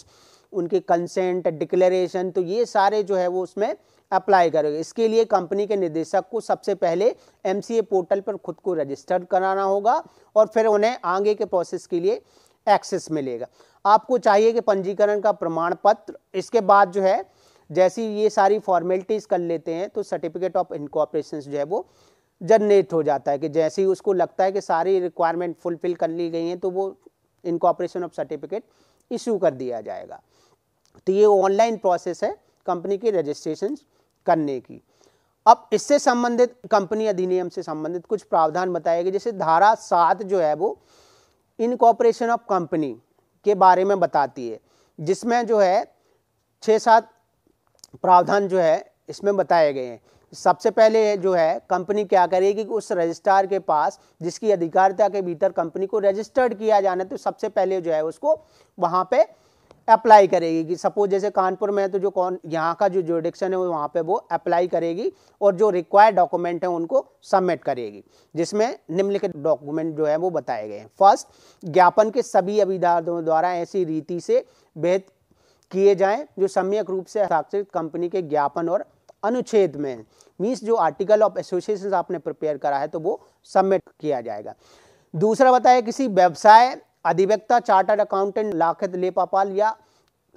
उनके कंसेंट डिक्लेरेशन तो ये सारे जो है वो उसमें अप्लाई करोगे इसके लिए कंपनी के निदेशक को सबसे पहले एम पोर्टल पर खुद को रजिस्टर्ड कराना होगा और फिर उन्हें आगे के प्रोसेस के लिए एक्सेस मिलेगा आपको चाहिए कि पंजीकरण का प्रमाण पत्र इसके बाद जो है जैसी ये सारी फॉर्मेलिटीज़ कर लेते हैं तो सर्टिफिकेट ऑफ इनकॉपरेशन जो है वो जनरेट हो जाता है कि जैसे ही उसको लगता है कि सारी रिक्वायरमेंट फुलफिल कर ली गई हैं तो वो इनकॉपरेशन ऑफ सर्टिफिकेट इशू कर दिया जाएगा तो ये ऑनलाइन प्रोसेस है कंपनी की रजिस्ट्रेशन करने की अब इससे संबंधित कंपनी अधिनियम से संबंधित कुछ प्रावधान बताए गए जैसे धारा सात जो है वो इनकॉपरेशन ऑफ कंपनी के बारे में बताती है जिसमें जो है छः सात प्रावधान जो है इसमें बताए गए हैं सबसे पहले जो है कंपनी क्या करेगी कि उस रजिस्ट्रार के पास जिसकी अधिकारिता के भीतर कंपनी को रजिस्टर्ड किया जाना तो सबसे पहले जो है उसको वहाँ पे अप्लाई करेगी कि सपोज जैसे कानपुर में है तो जो कौन यहाँ का जो जोडिक्शन है वो वहाँ पे वो अप्लाई करेगी और जो रिक्वायर्ड डॉक्यूमेंट है उनको सबमिट करेगी जिसमें निम्नलिखित डॉक्यूमेंट जो है वो बताए गए हैं फर्स्ट ज्ञापन के सभी अभिदारों द्वारा ऐसी रीति से भेद किए जाएं जो सम्यक रूप से हस्ताक्षरित कंपनी के ज्ञापन और अनुच्छेद में मीन्स जो आर्टिकल ऑफ एसोसिएशन आपने प्रिपेयर करा है तो वो सबमिट किया जाएगा दूसरा बताया किसी व्यवसाय अधिवक्ता चार्टर्ड अकाउंटेंट लाखित लेपापाल या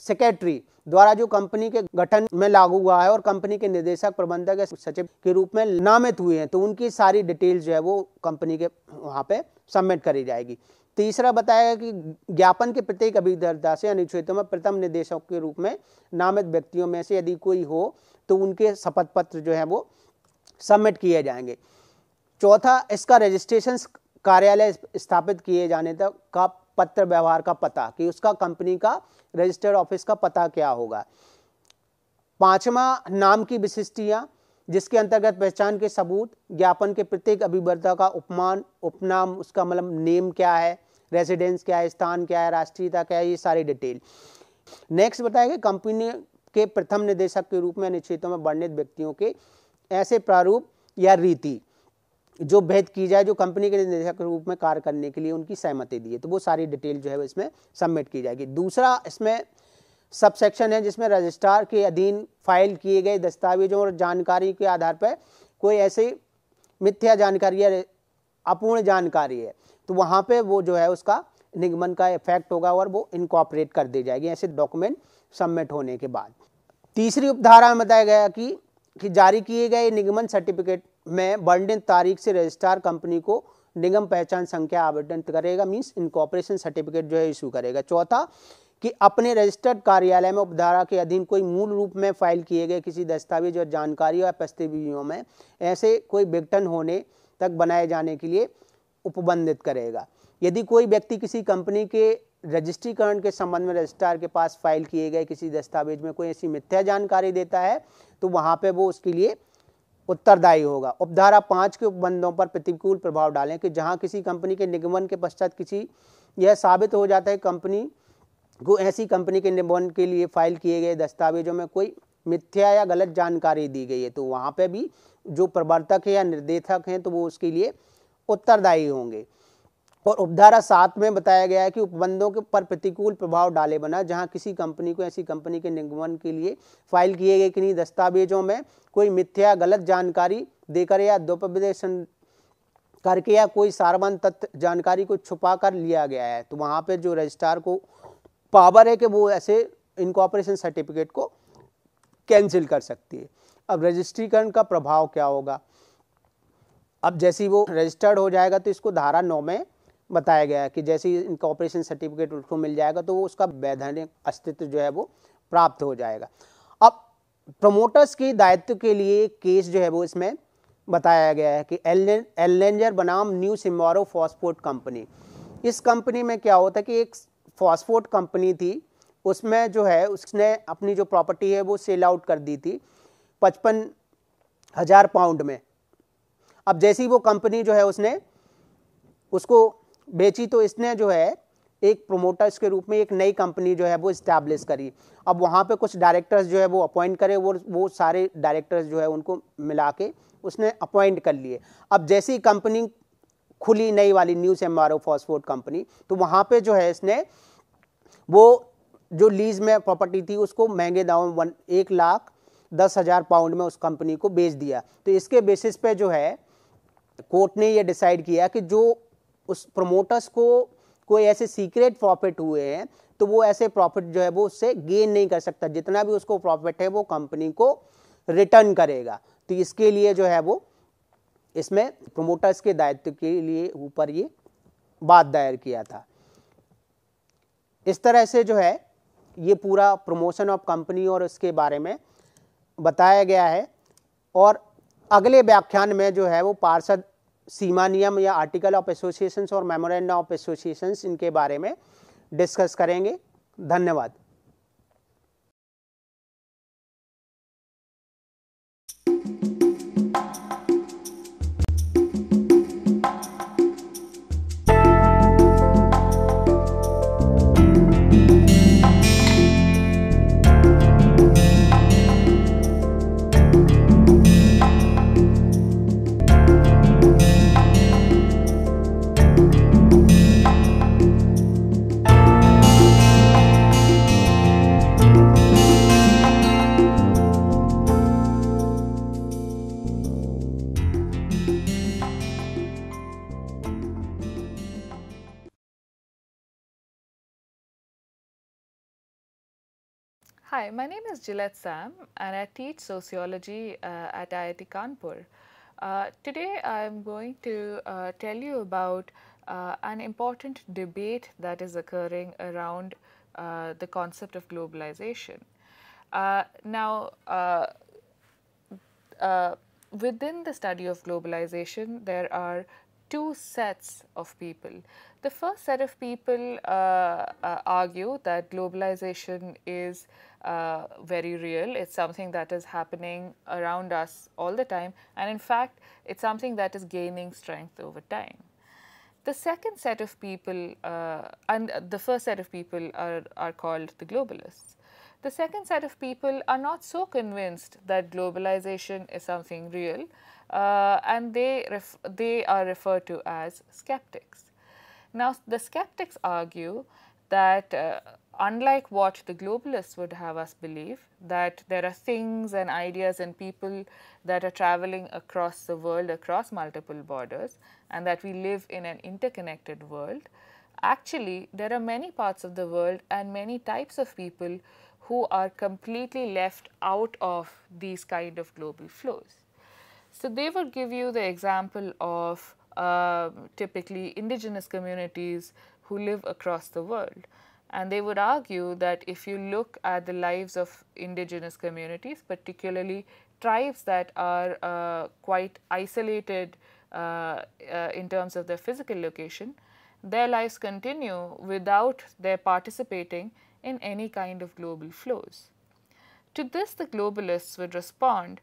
सेक्रेटरी द्वारा जो कंपनी के गठन में लागू हुआ है और कंपनी के निदेशक प्रबंधक या सचिव के रूप में नामित हुए हैं तो उनकी सारी डिटेल्स जो है वो कंपनी के वहाँ पे सबमिट करी जाएगी तीसरा बताया कि ज्ञापन के प्रत्येक अभिधर्ता से अनुच्छेदों में प्रथम निदेशक के रूप में नामित व्यक्तियों में से यदि कोई हो तो उनके शपथ पत्र जो है वो सबमिट किए जाएंगे चौथा इसका रजिस्ट्रेशन कार्यालय स्थापित किए जाने तक का पत्र व्यवहार का पता कि उसका कंपनी का रजिस्टर्ड ऑफिस का पता क्या होगा पांचवा नाम की विशिष्टियाँ जिसके अंतर्गत पहचान के सबूत ज्ञापन के प्रत्येक अभिवर्ता का उपमान उपनाम उसका मतलब नेम क्या है रेजिडेंस क्या है स्थान क्या है राष्ट्रीयता क्या है ये सारी डिटेल नेक्स्ट बताया गया कंपनी के प्रथम निदेशक के रूप में अनुच्छेदों में वर्णित व्यक्तियों के ऐसे प्रारूप या रीति जो भेद की जाए जो कंपनी के निदेशक के रूप में कार्य करने के लिए उनकी सहमति दी है तो वो सारी डिटेल जो है वो इसमें सबमिट की जाएगी दूसरा इसमें सब सेक्शन है जिसमें रजिस्ट्रार के अधीन फाइल किए गए दस्तावेजों और जानकारी के आधार पर कोई ऐसी मिथ्या जानकारी या अपूर्ण जानकारी है तो वहाँ पे वो जो है उसका निगमन का इफेक्ट होगा और वो इनकॉपरेट कर दी जाएगी ऐसे डॉक्यूमेंट सबमिट होने के बाद तीसरी उपधारा में बताया गया कि, कि जारी किए गए निगमन सर्टिफिकेट में वर्णित तारीख से रजिस्ट्रार कंपनी को निगम पहचान संख्या आवेदन करेगा मीन्स इनकॉपरेशन सर्टिफिकेट जो है इशू करेगा चौथा कि अपने रजिस्टर्ड कार्यालय में उपधारा के अधीन कोई मूल रूप में फाइल किए गए किसी दस्तावेज और जानकारी या पस्तवियों में ऐसे कोई विघटन होने तक बनाए जाने के लिए उपबंधित करेगा यदि कोई व्यक्ति किसी कंपनी के रजिस्ट्रीकरण के संबंध में रजिस्ट्रार के पास फाइल किए गए किसी दस्तावेज में कोई ऐसी मिथ्या जानकारी देता है तो वहाँ पे वो उसके लिए उत्तरदायी होगा उपधारा पाँच के उपबंधों पर प्रतिकूल प्रभाव डालें कि जहाँ किसी कंपनी के निगमन के पश्चात किसी यह साबित हो जाता है कंपनी को ऐसी कंपनी के निबंध के लिए फाइल किए गए दस्तावेजों में कोई मिथ्या या गलत जानकारी दी गई है तो वहाँ पर भी जो प्रवर्तक है या निर्देशक हैं तो वो उसके लिए उत्तरदायी होंगे और उपधारा सात में बताया गया है कि उपबंधों के पर प्रतिकूल प्रभाव डाले बना जहां किसी कंपनी को ऐसी कंपनी के निगमन के लिए फाइल किए गए किन्हीं दस्तावेजों में कोई मिथ्या गलत जानकारी देकर या दोपदेशन करके या कोई सारवन तथ्य जानकारी को छुपा कर लिया गया है तो वहाँ पर जो रजिस्ट्रार को पावर है कि वो ऐसे इनकॉपरेशन सर्टिफिकेट को कैंसिल कर सकती है अब रजिस्ट्रीकरण का प्रभाव क्या होगा अब जैसे ही वो रजिस्टर्ड हो जाएगा तो इसको धारा नौ में बताया गया है कि जैसे ही इनका ऑपरेशन सर्टिफिकेट उसको मिल जाएगा तो उसका वैधानिक अस्तित्व जो है वो प्राप्त हो जाएगा अब प्रमोटर्स के दायित्व के लिए केस जो है वो इसमें बताया गया है कि एल एलेंजर बनाम न्यू सिम्बारो फॉस्फोर्ट कंपनी इस कंपनी में क्या होता है कि एक फॉस्फोर्ट कंपनी थी उसमें जो है उसने अपनी जो प्रॉपर्टी है वो सेल आउट कर दी थी पचपन हज़ार पाउंड में अब जैसी वो कंपनी जो है उसने उसको बेची तो इसने जो है एक प्रोमोटर्स के रूप में एक नई कंपनी जो है वो इस्टेब्लिश करी अब वहाँ पे कुछ डायरेक्टर्स जो है वो अपॉइंट करे वो वो सारे डायरेक्टर्स जो है उनको मिला के उसने अपॉइंट कर लिए अब जैसी कंपनी खुली नई वाली न्यूज एम आर कंपनी तो वहाँ पे जो है इसने वो जो लीज में प्रॉपर्टी थी उसको महंगे दाम वन एक लाख दस हज़ार पाउंड में उस कंपनी को बेच दिया तो इसके बेसिस पे जो है कोर्ट ने ये डिसाइड किया कि जो उस प्रमोटर्स को कोई ऐसे सीक्रेट प्रॉफिट हुए हैं तो वो ऐसे प्रॉफिट जो है वो उससे गेन नहीं कर सकता जितना भी उसको प्रॉफिट है वो कंपनी को रिटर्न करेगा तो इसके लिए जो है वो इसमें प्रोमोटर्स के दायित्व के लिए ऊपर ये बात दायर किया था इस तरह से जो है ये पूरा प्रमोशन ऑफ कंपनी और उसके बारे में बताया गया है और अगले व्याख्यान में जो है वो पार्षद सीमा नियम या आर्टिकल ऑफ एसोसिएशंस और मेमोरेंडम ऑफ एसोसिएशंस इनके बारे में डिस्कस करेंगे धन्यवाद Hi, my name is Gillette Sam and I teach sociology uh, at IIT Kanpur. Uh, today I'm going to uh, tell you about uh, an important debate that is occurring around uh, the concept of globalization. Uh, now, within the study of globalization, there are two sets of people. The first set of people argue that globalization is uh, very real. It's something that is happening around us all the time, and in fact, it's something that is gaining strength over time. The second set of people, uh, and the first set of people are, are called the globalists. The second set of people are not so convinced that globalization is something real, uh, and they, they are referred to as skeptics. Now, the skeptics argue that uh, unlike what the globalists would have us believe, that there are things and ideas and people that are traveling across the world, across multiple borders, and that we live in an interconnected world. Actually, there are many parts of the world and many types of people who are completely left out of these kind of global flows. So, they would give you the example of uh, typically indigenous communities who live across the world and they would argue that if you look at the lives of indigenous communities, particularly tribes that are uh, quite isolated uh, uh, in terms of their physical location, their lives continue without their participating in any kind of global flows. To this, the globalists would respond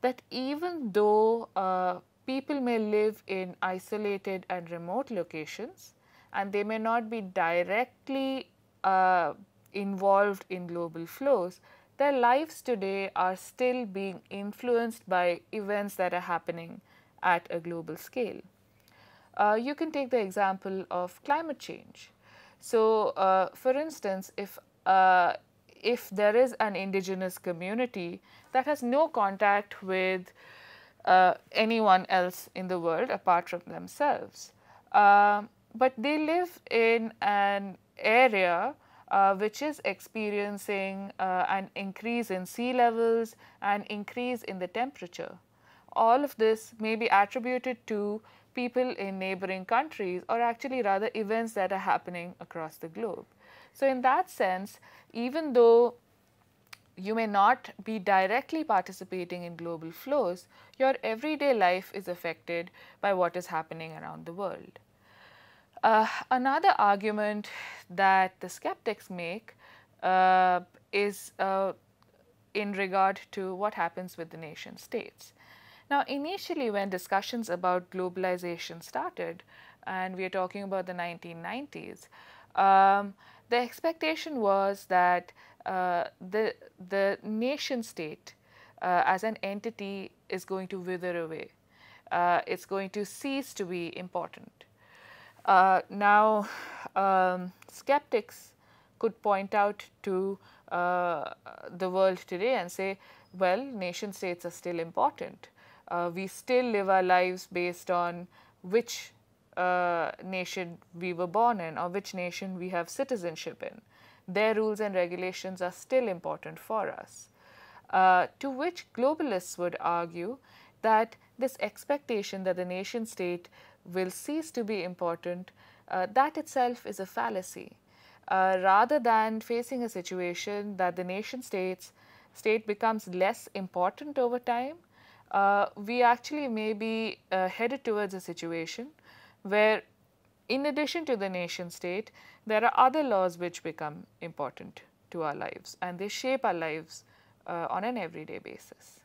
that even though uh, people may live in isolated and remote locations and they may not be directly uh, involved in global flows, their lives today are still being influenced by events that are happening at a global scale. Uh, you can take the example of climate change. So, uh, for instance, if uh, if there is an indigenous community that has no contact with uh, anyone else in the world apart from themselves, uh, but they live in an area uh, which is experiencing uh, an increase in sea levels and increase in the temperature. All of this may be attributed to people in neighboring countries or actually rather events that are happening across the globe. So in that sense, even though you may not be directly participating in global flows, your everyday life is affected by what is happening around the world. Uh, another argument that the skeptics make uh, is uh, in regard to what happens with the nation states. Now, initially, when discussions about globalization started, and we are talking about the 1990s, um, the expectation was that uh, the, the nation state uh, as an entity is going to wither away. Uh, it's going to cease to be important. Uh, now, um, skeptics could point out to uh, the world today and say, well, nation states are still important. Uh, we still live our lives based on which uh, nation we were born in or which nation we have citizenship in. Their rules and regulations are still important for us. Uh, to which globalists would argue that this expectation that the nation state will cease to be important, uh, that itself is a fallacy. Uh, rather than facing a situation that the nation states state becomes less important over time, uh, we actually may be uh, headed towards a situation where in addition to the nation state, there are other laws which become important to our lives and they shape our lives uh, on an everyday basis.